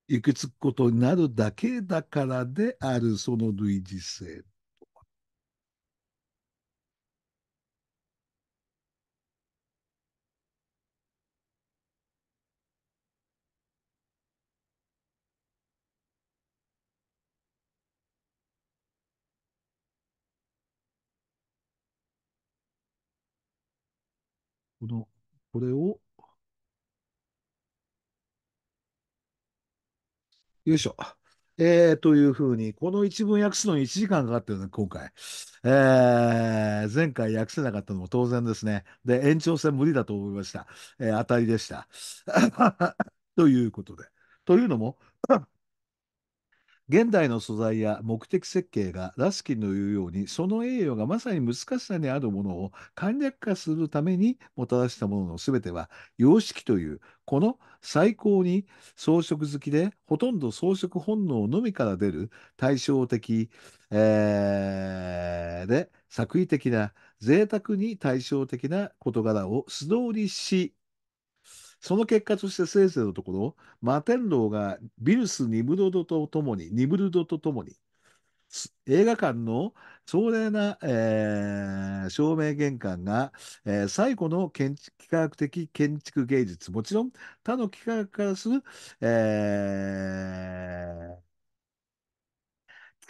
行き着くことになるだけだからであるその類似性の、これを、よいしょ。えー、というふうに、この一文訳すのに1時間かかってるね、今回。えー、前回訳せなかったのも当然ですね。で、延長戦無理だと思いました。えー、当たりでした。ということで。というのも現代の素材や目的設計がラスキンの言うようにその栄誉がまさに難しさにあるものを簡略化するためにもたらしたものの全ては様式というこの最高に装飾好きでほとんど装飾本能のみから出る対照的、えー、で作為的な贅沢に対照的な事柄を素通りしその結果としてせいのところ、摩天楼がビルス・ニムルドとともに、ニムルドとともに、映画館の壮麗な、えー、照明玄関が、えー、最古の建築科学的建築芸術、もちろん他の幾何学からする、えー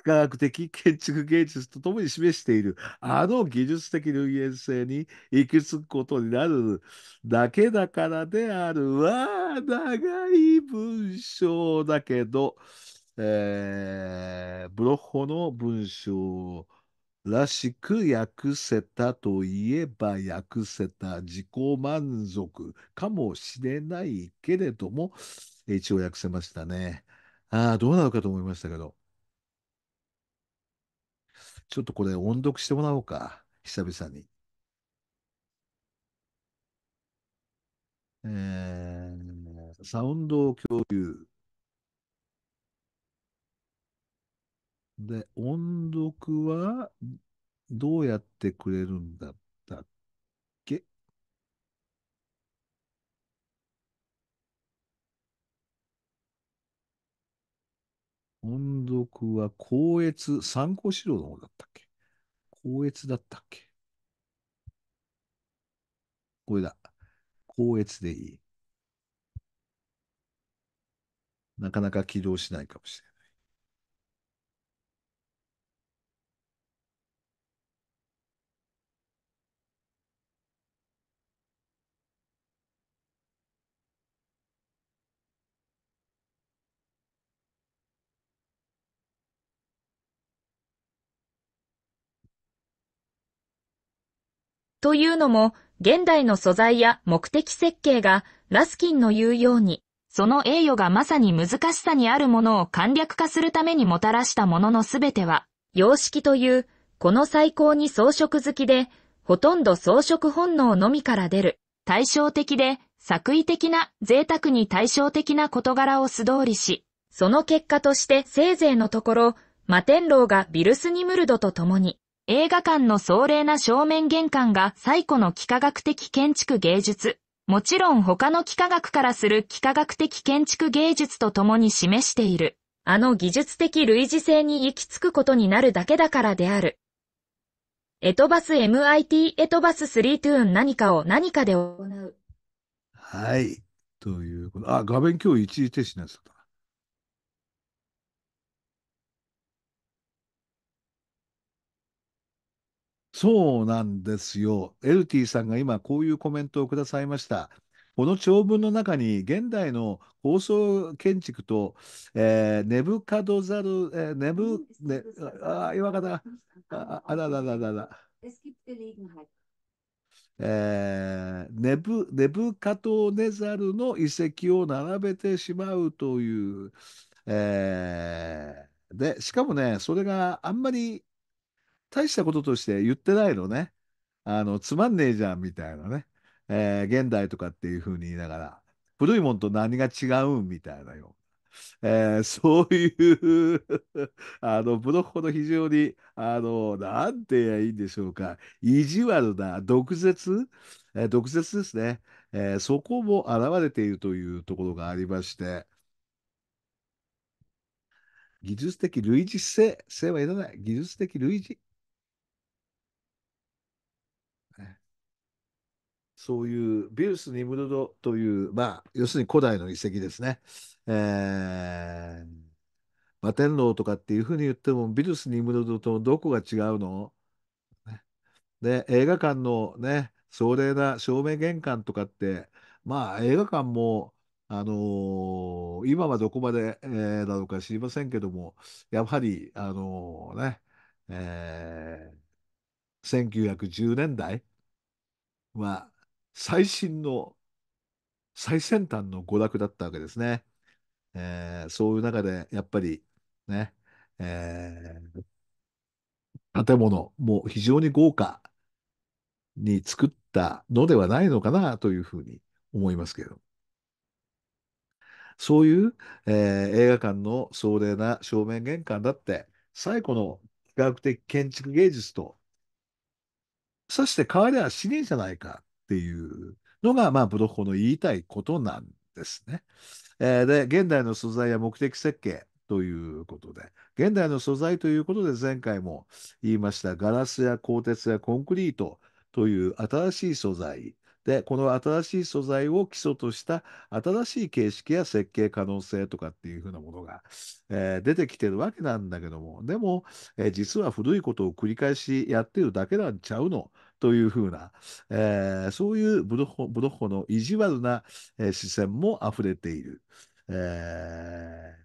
科学的建築芸術とともに示しているあの技術的類縁性に行き着くことになるだけだからであるわ長い文章だけど、えー、ブロッホの文章らしく訳せたといえば訳せた自己満足かもしれないけれども一応訳せましたね。ああ、どうなのかと思いましたけど。ちょっとこれ音読してもらおうか、久々に。えー、サウンドを共有。で、音読はどうやってくれるんだっ音読は高越、参考資料の方だったっけ高越だったっけこれだ。高越でいい。なかなか起動しないかもしれない。というのも、現代の素材や目的設計が、ラスキンの言うように、その栄誉がまさに難しさにあるものを簡略化するためにもたらしたもののすべては、様式という、この最高に装飾好きで、ほとんど装飾本能のみから出る、対照的で、作為的な、贅沢に対照的な事柄を素通りし、その結果としてせいぜいのところ、ン天ーがビルスニムルドと共に、映画館の壮麗な正面玄関が最古の幾何学的建築芸術。もちろん他の幾何学からする幾何学的建築芸術と共に示している。あの技術的類似性に行き着くことになるだけだからである。エトバス MIT エトバス3トゥーン何かを何かで行う。はい。ということ。あ、画面今日一時停止になってた。そうなんですよ。エルティさんが今こういうコメントをくださいました。この長文の中に現代の高層建築と、えー、ネブカドザル、えー、ネブ、ね、あ、方、ああららららら。えー、ネブネブカトネザルの遺跡を並べてしまうという、えー、でしかもねそれがあんまり大したこととして言ってないのね。あの、つまんねえじゃんみたいなね。えー、現代とかっていうふうに言いながら、古いもんと何が違うんみたいなよ。えー、そういう あのブロッコの非常にあのなんて言えばいいんでしょうか意地悪な毒舌、えー、毒舌ですね、えー、そこも現れているというところがありまして技術的類似性性はいらない技術的類似そういうビルス・ニムルドという、まあ、要するに古代の遺跡ですね。えー、摩天楼とかっていうふうに言っても、ビルス・ニムルドとどこが違うので、映画館のね、壮麗な照明玄関とかって、まあ映画館も、あのー、今はどこまで、えー、なのか知りませんけども、やはり、あのー、ね、えー、1910年代は、最新の、最先端の娯楽だったわけですね。えー、そういう中で、やっぱりね、えー、建物も非常に豪華に作ったのではないのかなというふうに思いますけど。そういう、えー、映画館の壮麗な正面玄関だって、最古の科学的建築芸術と、さして変わりはしねえじゃないかっていうのが、まあ、ブロッホの言いたいことなんですね。えー、で、現代の素材や目的設計ということで、現代の素材ということで前回も言いました、ガラスや鋼鉄やコンクリートという新しい素材、で、この新しい素材を基礎とした新しい形式や設計可能性とかっていうふうなものが、えー、出てきてるわけなんだけども、でも、えー、実は古いことを繰り返しやってるだけなんちゃうのというふうな、えー、そういうブロッホブッホの意地悪な、えー、視線も溢れている。え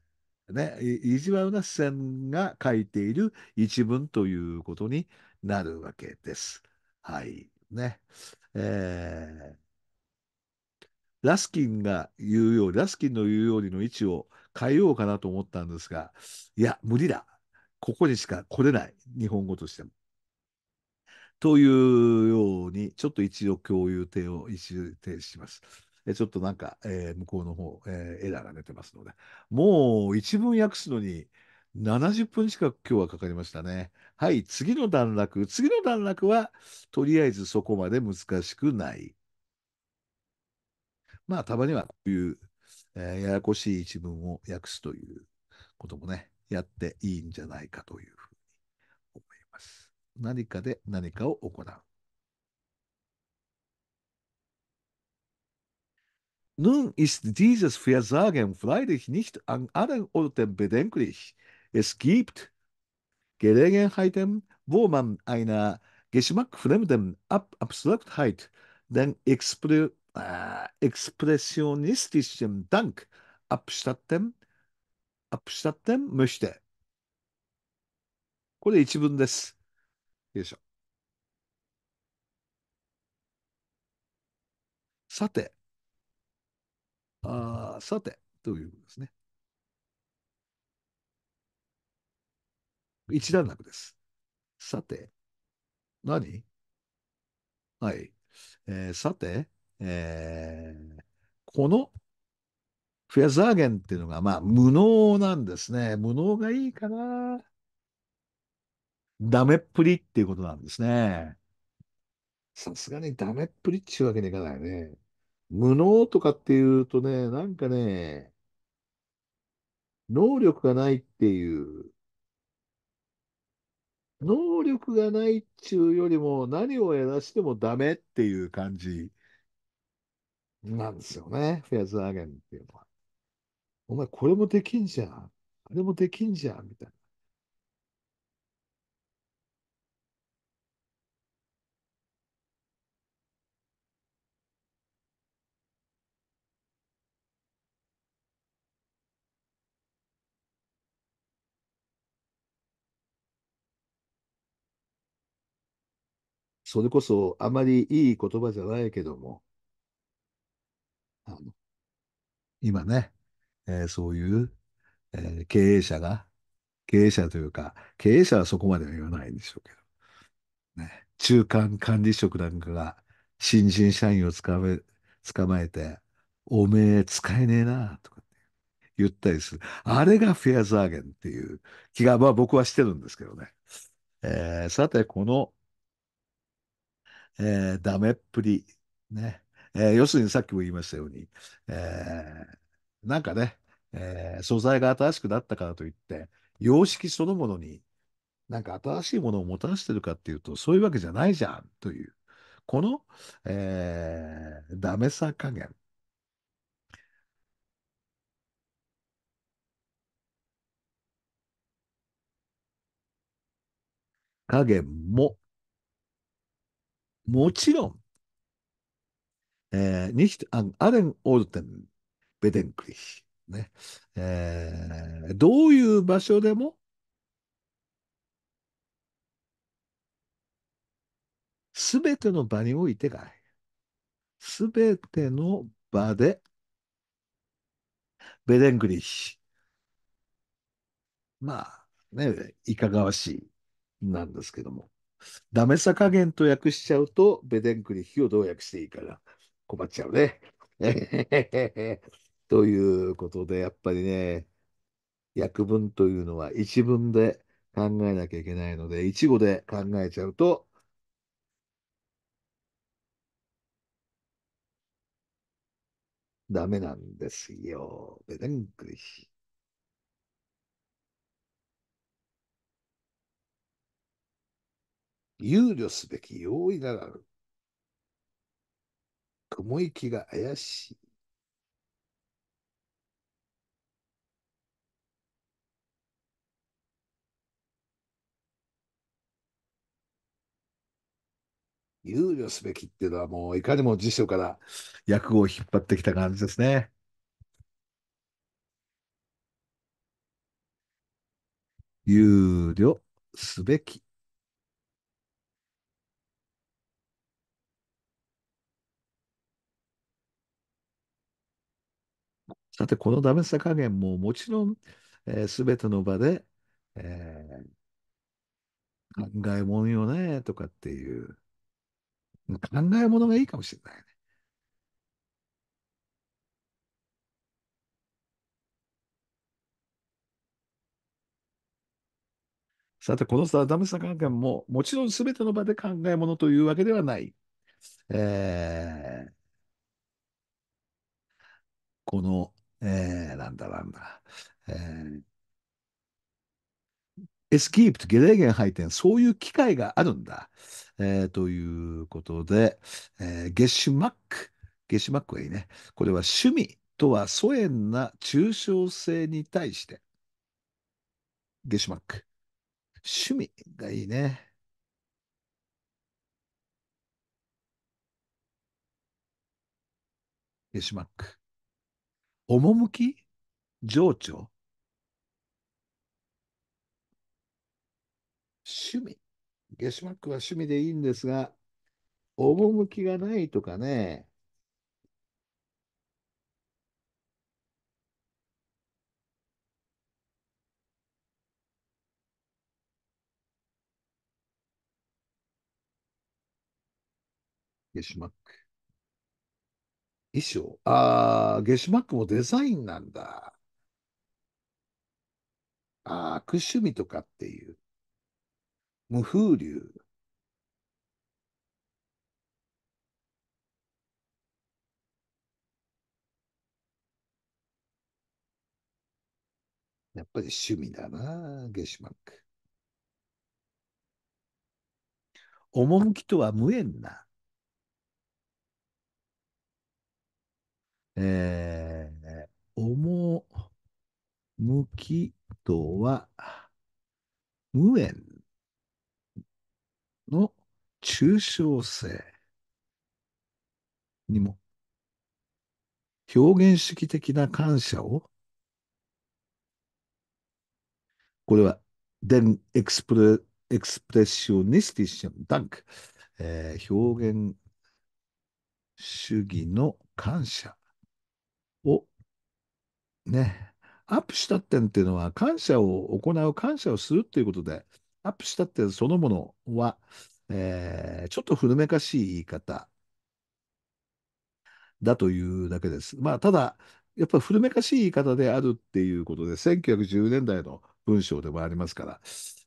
ーね、意地悪な視線が書いている一文ということになるわけです。はい。ね。えー、ラスキンが言うように、ラスキンの言うようにの位置を変えようかなと思ったんですが、いや、無理だ。ここにしか来れない。日本語としても。というように、ちょっと一度共有点を一時停止します。ちょっとなんか、えー、向こうの方、えー、エラーが出てますので、もう一文訳すのに70分近く今日はかかりましたね。はい、次の段落。次の段落は、とりあえずそこまで難しくない。まあ、たまにはこういう、えー、ややこしい一文を訳すということもね、やっていいんじゃないかという。何かで何かを行う。Nun ist dieses Versagen freilich nicht an allen Orten bedenklich. Es gibt Gelegenheiten, wo man einer geschmackfremden Ab Abstraktheit den Expre äh, expressionistischen Dank abstatten, abstatten möchte. これ一文です。よいしょ。さて、あさて、ということですね。一段落です。さて、何はい。えー、さて、えー、このフェザーゲンっていうのが、まあ、無能なんですね。無能がいいかな。ダメっぷりっていうことなんですね。さすがにダメっぷりっちゅうわけにいかないね。無能とかっていうとね、なんかね、能力がないっていう、能力がないっちゅうよりも何をやらしてもダメっていう感じなんですよね、フェアズアーゲンっていうのは。お前これもできんじゃん、あれもできんじゃん、みたいな。それこそあまりいい言葉じゃないけども、あの今ね、えー、そういう、えー、経営者が、経営者というか、経営者はそこまでは言わないんでしょうけど、ね、中間管理職なんかが新人社員をつかめ捕まえて、おめえ使えねえな、とか、ね、言ったりする。あれがフェアザーゲンっていう気が、まあ僕はしてるんですけどね。えー、さて、このえー、ダメっぷり。ね。えー、要するにさっきも言いましたように、えー、なんかね、えー、素材が新しくなったからといって、様式そのものになんか新しいものをもたらしてるかっていうと、そういうわけじゃないじゃんという、この、えー、ダメさ加減。加減ももちろん、えー、n i あアレン・オルテン・ベデンクリヒ、ねえー、どういう場所でもすべての場においてがすべての場で、ベデンクリヒ。まあ、ね、いかがわしいなんですけども。ダメさ加減と訳しちゃうと、ベデンクリヒをどう訳していいから困っちゃうね。ということで、やっぱりね、訳文というのは一文で考えなきゃいけないので、一語で考えちゃうと、ダメなんですよ。ベデンクリヒ。憂慮すべき容易ならぬ。雲行きが怪しい。憂慮すべきっていうのはもういかにも辞書から訳語を引っ張ってきた感じですね。憂慮すべきさて、このダメさ加減ももちろん、えー、全ての場で、えー、考え物よね、とかっていう、考え物がいいかもしれないね。さて、このさ、ダメさ加減も、もちろん全ての場で考え物というわけではない。えー、このえ h なんだなんだ。えーエス ä ープとゲレーゲン e 点、そういう機会があるんだ。えー、ということで、えー、ゲシュマック。ゲッシュマックがいいね。これは趣味とは疎遠な抽象性に対して。ゲッシュマック。趣味がいいね。ゲッシュマック。趣情緒趣味。ゲシュマックは趣味でいいんですが、趣がないとかね、ゲシュマック。衣装ああ、ゲシュマックもデザインなんだ。ああ、悪趣味とかっていう。無風流。やっぱり趣味だな、ゲシュマック。趣とは無縁な。えー、重むきとは、無縁の抽象性にも、表現主義的な感謝を、これは、den Expre s s i o n i s t i s c h e n Dank、えー、表現主義の感謝ね、アップした点っていうのは、感謝を行う、感謝をするっていうことで、アップした点そのものは、えー、ちょっと古めかしい言い方だというだけです。まあ、ただ、やっぱり古めかしい言い方であるっていうことで、1910年代の文章でもありますから、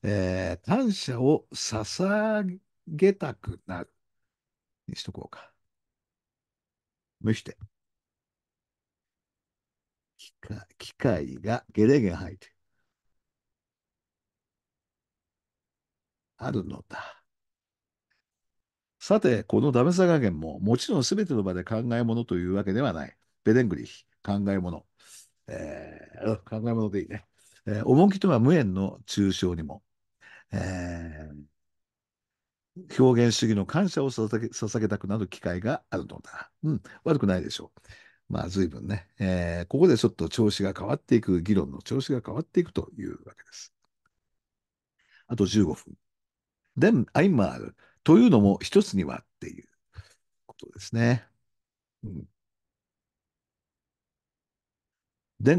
えー、感謝を捧げたくなるにしとこうか。無して。機械機械がゲレゲン入る。てあるのだ。さて、このダメさ加減も、もちろんすべての場で考え物というわけではない。ベデングリヒ、考え物。えー、考え物でいいね。えー、重きとは無縁の抽象にも、えー、表現主義の感謝を捧げ捧げたくなる機会があるのだ。うん、悪くないでしょう。まあ随分ね、えー、ここでちょっと調子が変わっていく、議論の調子が変わっていくというわけです。あと15分。でん、e n I'm m というのも一つにはっていうことですね。でん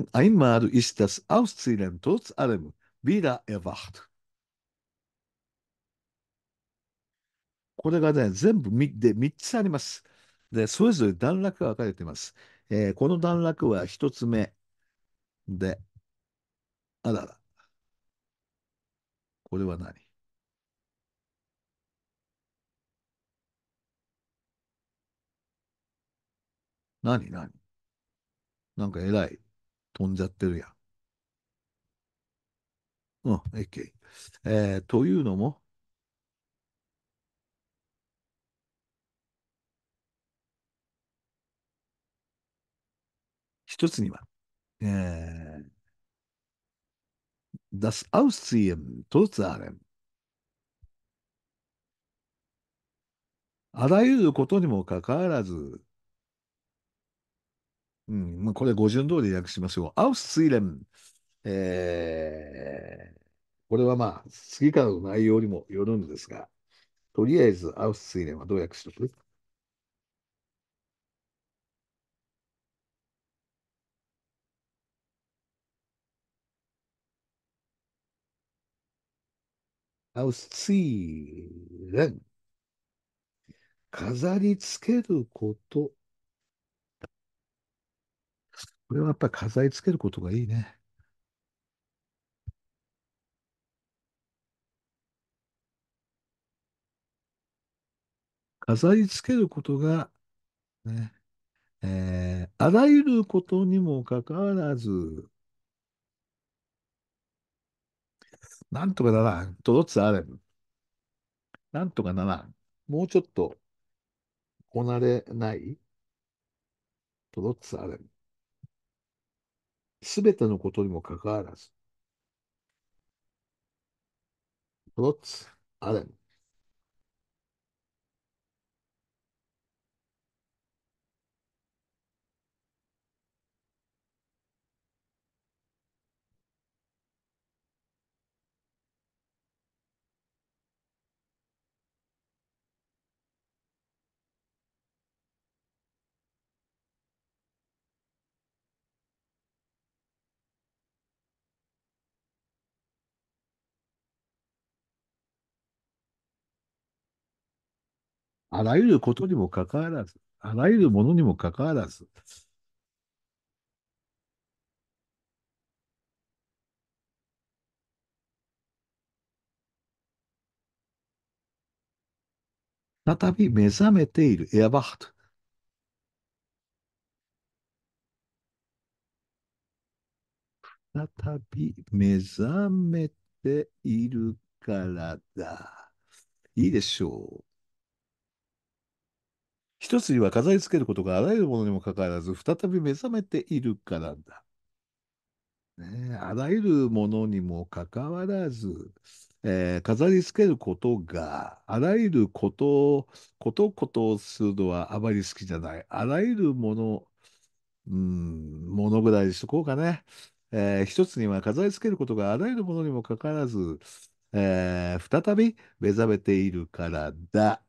Denn einmal ist das Auszielen trotz allem wieder erwacht. これがね、全部で3つあります。で、それぞれ段落が分かれています。えー、この段落は一つ目で、あらら。これは何何何なんかえらい飛んじゃってるやん。うん、OK。えー、というのも、一つには、えー、das a u s z e h e n t o t s n あらゆることにもかかわらず、うん、まあ、これ語順通り訳しましょう。a u ス z i e h えー、これはまあ、次からの内容にもよるんですが、とりあえずアウス・スイレンはどう訳しとく a u s z i e e n 飾り付けること。これはやっぱり飾り付けることがいいね。飾り付けることが、ね、えー、あらゆることにもかかわらず、なんとかならん。とどつあれん。なんとかならん。もうちょっと、こなれないとどつあれん。すべてのことにもかかわらず、とどつあれん。あらゆることにもかかわらず、あらゆるものにもかかわらず、再び目覚めているエアバハト。再び目覚めているからだ。いいでしょう。一筋は飾りつけることがあらゆるものにもかかわらず、再び目覚めているからだ。ね、あらゆるものにもかかわらず、えー、飾りつけることが、あらゆることを、ことことをするのはあまり好きじゃない。あらゆるもの、うん、ものぐらいにしとこうかね。えー、一つには飾りつけることがあらゆるものにもかかわらず、えー、再び目覚めているからだ。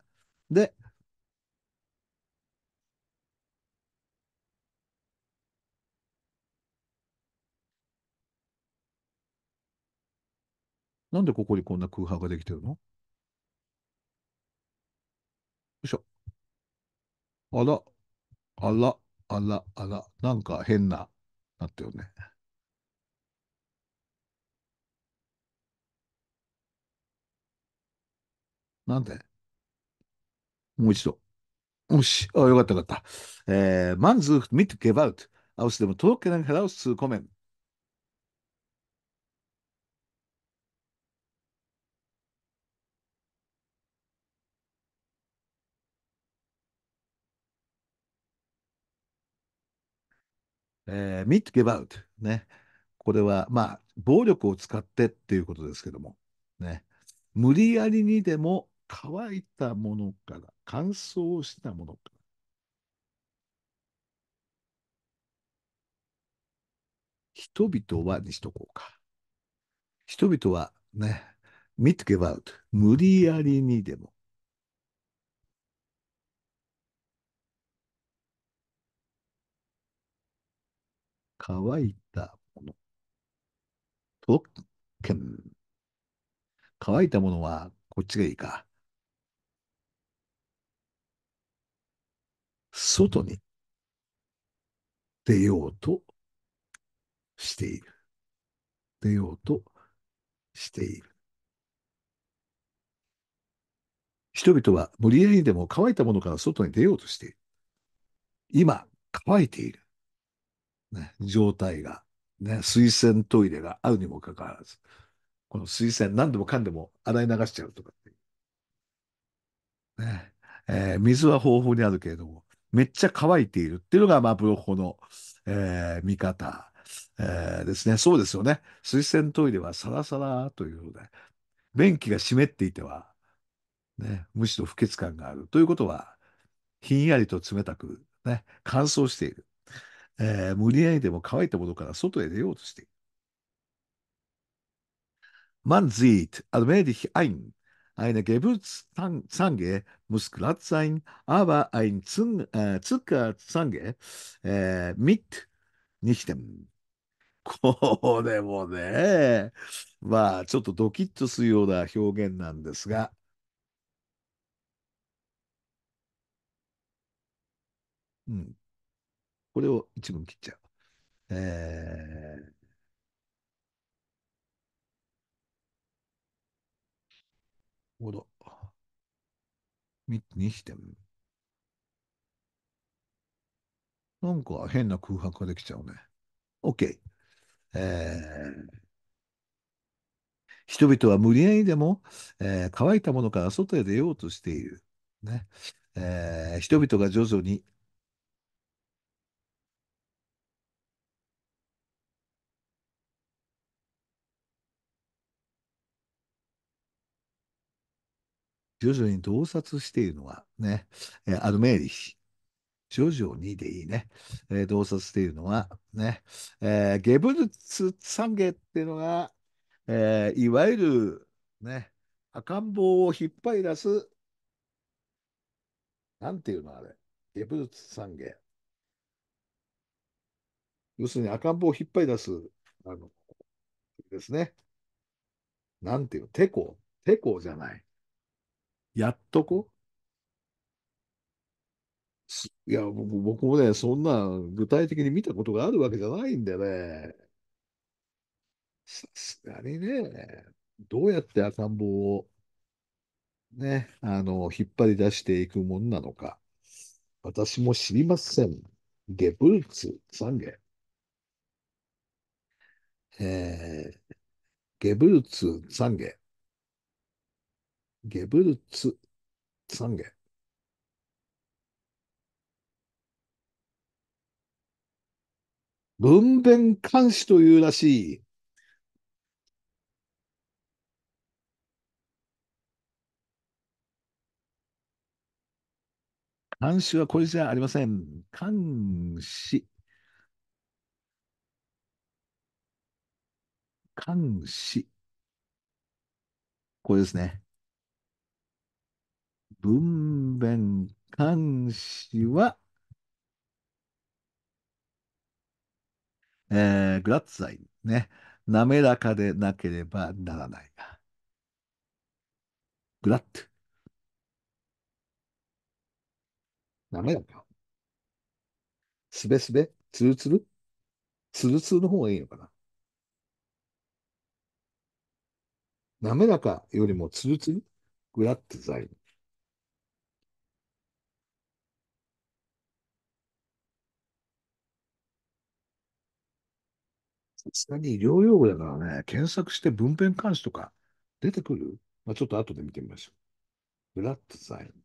で、なんでここにこんな空白ができてるのよいしょ。あら、あら、あら、あら、なんか変な、なったよね。なんでもう一度。よし。あ、よかったよかった。えー、man sucht mit Gewalt aus e o c k e n e n h e えー、mit g e w t ね。これは、まあ、暴力を使ってっていうことですけども、ね。無理やりにでも乾いたものから、乾燥したものから、人々はにしとこうか。人々はね、見つけば無理やりにでも乾いたもの。都道乾いたものは、こっちがいいか。外に出ようとしている。出ようとしている。人々は無理やりでも乾いたものから外に出ようとしている。今、乾いている。ね、状態が、ね、水洗トイレがあるにもかかわらず、この水洗何でもかんでも洗い流しちゃうとかねえー、水は豊富にあるけれども、めっちゃ乾いているっていうのが、まあ、ブロッコの、えー、見方、えー、ですね。そうですよね。水洗トイレはサラサラというので、便器が湿っていては、ね、むしろ不潔感がある。ということは、ひんやりと冷たく、ね、乾燥している。えー、無理やりでも乾いたものから外へ出ようとしている。Man sieht allmählich ein, eine Geburtszange muss glatt sein, aber ein Zung, äh, Zuckerzange äh, mit nichtem. これもね、まあちょっとドキッとするような表現なんですが、うん、これを一文切っちゃう。えー、ほら。e にして t なんか変な空白ができちゃうね。OK。えー、人々は無理やりでも、えー、乾いたものから外へ出ようとしている。ねえー、人々が徐々に徐々に洞察しているのはね、えー、アルメーリ氏。徐々にでいいね。えー、洞察しているのはね、えー、ゲブルツンゲっていうのが、えー、いわゆるね、赤ん坊を引っ張り出す、なんていうのあれ、ゲブルツンゲ。要するに赤ん坊を引っ張り出す、あの、ですね。なんていう、テコ、テコじゃない。やっとこいや、僕もね、そんな具体的に見たことがあるわけじゃないんでね。さすがにね、どうやって赤ん坊をね、あの、引っ張り出していくもんなのか。私も知りません。ゲブルツ、サンゲ。えー、ゲブルツ、サンゲ。ゲブルツ三ゲ。分娩監視というらしい。監視はこれじゃありません。監視。監視。これですね。分娩監視は、えー、グラッツァインね。滑らかでなければならないが。グラッツ、滑らか。すべすべつるつるつるつるの方がいいのかな滑らかよりもつるつるグラッツザイン。さに医療用語だからね、検索して分娩監視とか出てくる、まあ、ちょっと後で見てみましょう。ブラッドサイン。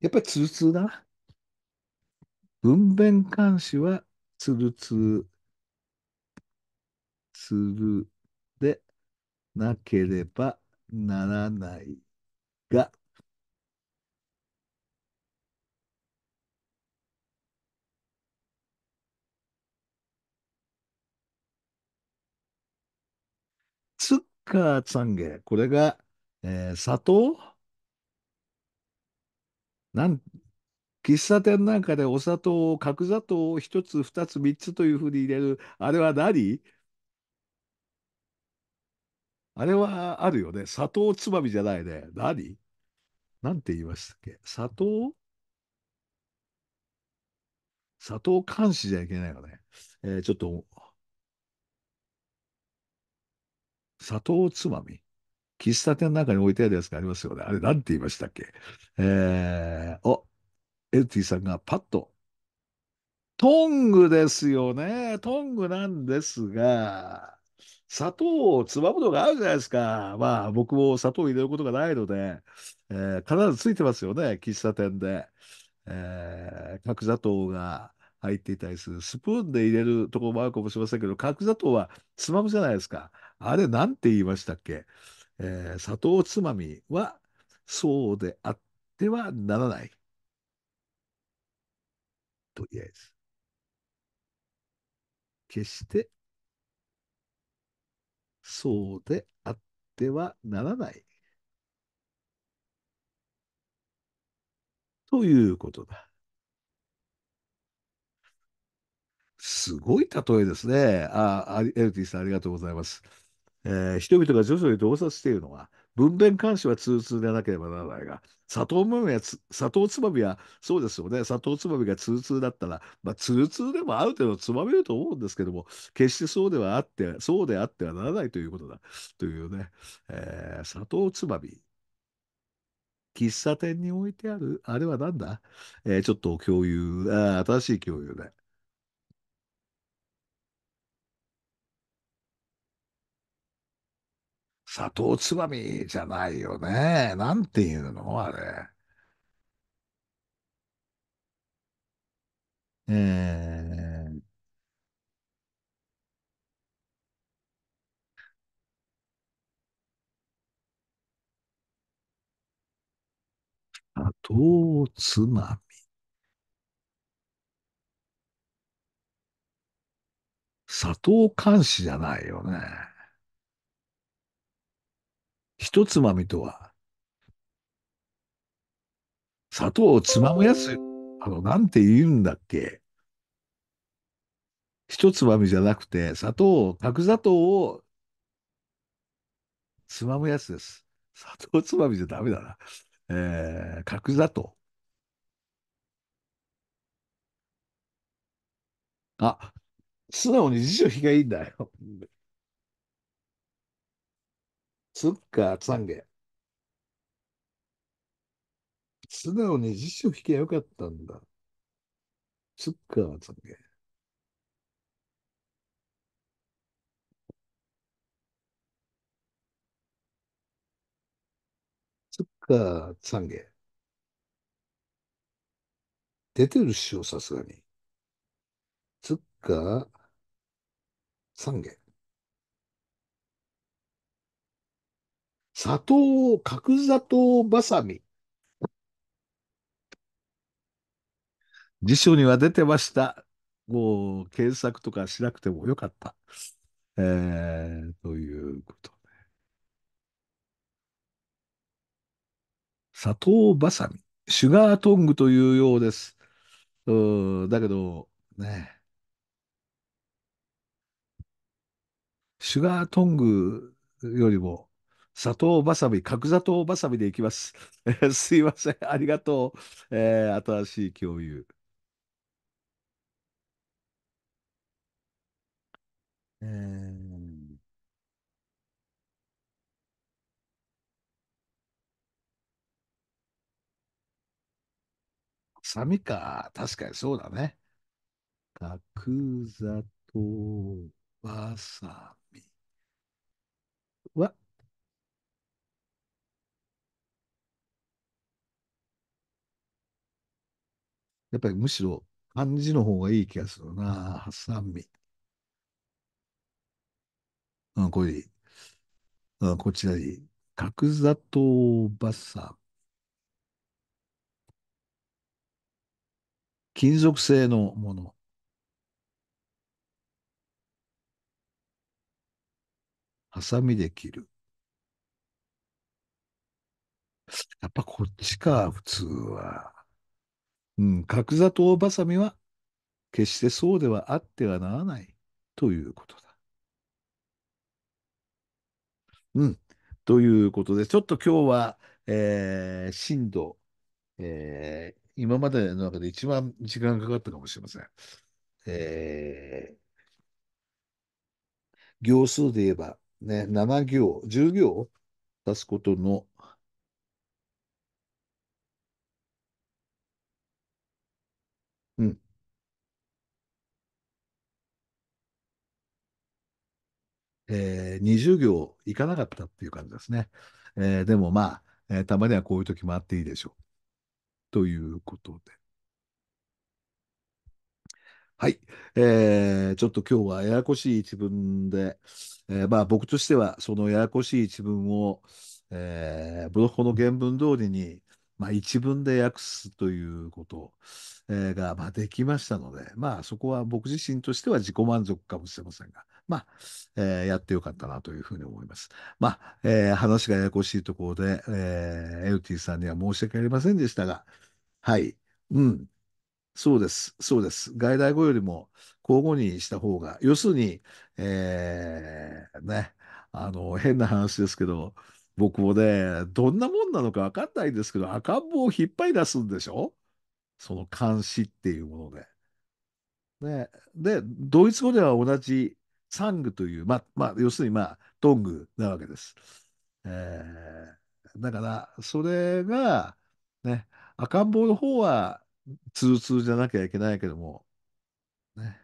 やっぱりツルツルだな。分娩監視はツルツル。ツルでなければならないが、カーツァンゲ。これが、えー、砂糖なん喫茶店なんかでお砂糖を、角砂糖を1つ、2つ、3つというふうに入れる、あれは何あれはあるよね。砂糖つまみじゃないね。何なんて言いましたっけ砂糖砂糖監視じゃいけないよね。えー、ちょっと砂糖つまみ。喫茶店の中に置いてあるやつがありますよね。あれ、なんて言いましたっけえー、お、エルティさんがパッと。トングですよね。トングなんですが、砂糖をつまむのがあるじゃないですか。まあ、僕も砂糖を入れることがないので、えー、必ずついてますよね。喫茶店で。えー、角砂糖が入っていたりする。スプーンで入れるところもあるかもしれませんけど、角砂糖はつまむじゃないですか。あれ、なんて言いましたっけ、えー、砂糖つまみはそうであってはならない。とりあえず。決してそうであってはならない。ということだ。すごい例えですね。あ、エルティさんありがとうございます。えー、人々が徐々に洞察しているのは、分娩監視は通通でなければならないが、砂糖豆や砂糖つまみは、そうですよね、砂糖つまみが通通だったら、まあ、通通でもある程度つまめると思うんですけども、決してそうではあって、そうであってはならないということだ、というね、えー、砂糖つまみ。喫茶店に置いてある、あれは何だ、えー、ちょっと共有あ、新しい共有ね。砂糖つまみじゃないよね。なんていうのあれ。えー、砂糖つまみ。砂糖監視じゃないよね。ひとつまみとは、砂糖をつまむやつ、あの、なんて言うんだっけ。ひとつまみじゃなくて、砂糖を、角砂糖をつまむやつです。砂糖つまみじゃダメだな。えー、角砂糖。あ、素直に辞書引きがいいんだよ。か、つさんげ。素直に辞書引きゃよかったんだ。つっか、つんげ。つっか、つんげ。出てるっしょ、さすがに。つっか、つんげ。砂糖、角砂糖ばさみ。辞書には出てました。もう検索とかしなくてもよかった。えー、ということで。砂糖ばさみ。シュガートングというようです。うん、だけど、ね。シュガートングよりも、砂糖ばさみ、角砂糖ばさみでいきます。すいません。ありがとう。えー、新しい共有。えー、サミか。確かにそうだね。角砂糖ばさみわ、やっぱりむしろ漢字の方がいい気がするな、ハサミ。うん、これいい。うん、こちらに。いい。角砂糖バサ金属製のもの。ハサミで切る。やっぱこっちか、普通は。うん、角砂糖ばさみは決してそうではあってはならないということだ。うん。ということで、ちょっと今日は、えー、震度、えー、今までの中で一番時間かかったかもしれません。えー、行数で言えば、ね、7行、10行足すことのえー、20行いかなかったっていう感じですね。えー、でもまあ、えー、たまにはこういう時もあっていいでしょう。ということで。はい。えー、ちょっと今日はややこしい一文で、えー、まあ僕としてはそのややこしい一文を、えー、ブロッコの原文通りに、まあ、一文で訳すということ、えが、まあ、できましたので、まあそこは僕自身としては自己満足かもしれませんが、まあ、えー、やってよかったなというふうに思います。まあ、えー、話がややこしいところで、えー、エルティさんには申し訳ありませんでしたが、はい、うん、そうです、そうです。外来語よりも交互にした方が、要するに、えー、ね、あの、変な話ですけど、僕もね、どんなもんなのか分かんないんですけど、赤ん坊を引っ張り出すんでしょその監視っていうもので。ね、で、ドイツ語では同じサングという、まあ、まあ、要するに、まあ、トングなわけです。えー、だから、それが、ね、赤ん坊の方は、ツーツーじゃなきゃいけないけども、ね、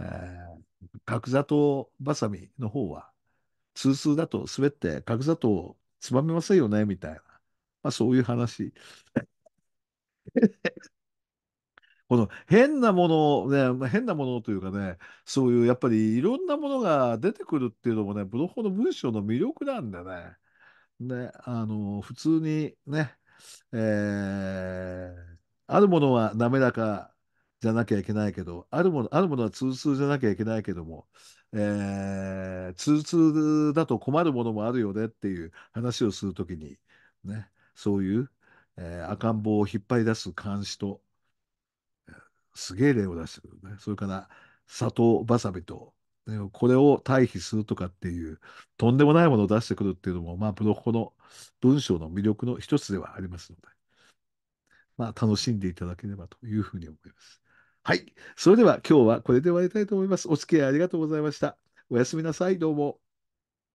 えー、角砂糖ばさみの方は、ツーツーだと滑って角砂糖をつまめませんよね、みたいな。まあ、そういう話。この変なものをね、変なものというかね、そういうやっぱりいろんなものが出てくるっていうのもね、ブロコの文章の魅力なんでね、ね、あの、普通にね、えー、あるものは滑らかじゃなきゃいけないけど、あるもの、あるものは通通じゃなきゃいけないけども、えー、通通だと困るものもあるよねっていう話をするときに、ね、そういう、えー、赤ん坊を引っ張り出す監視と、すげえ例を出してくるね。それから、砂糖、わさびと、ね、これを対比するとかっていう、とんでもないものを出してくるっていうのも、まあ、ブロッコの文章の魅力の一つではありますので、まあ、楽しんでいただければというふうに思います。はい。それでは今日はこれで終わりたいと思います。お付き合いありがとうございました。おやすみなさい。どうも。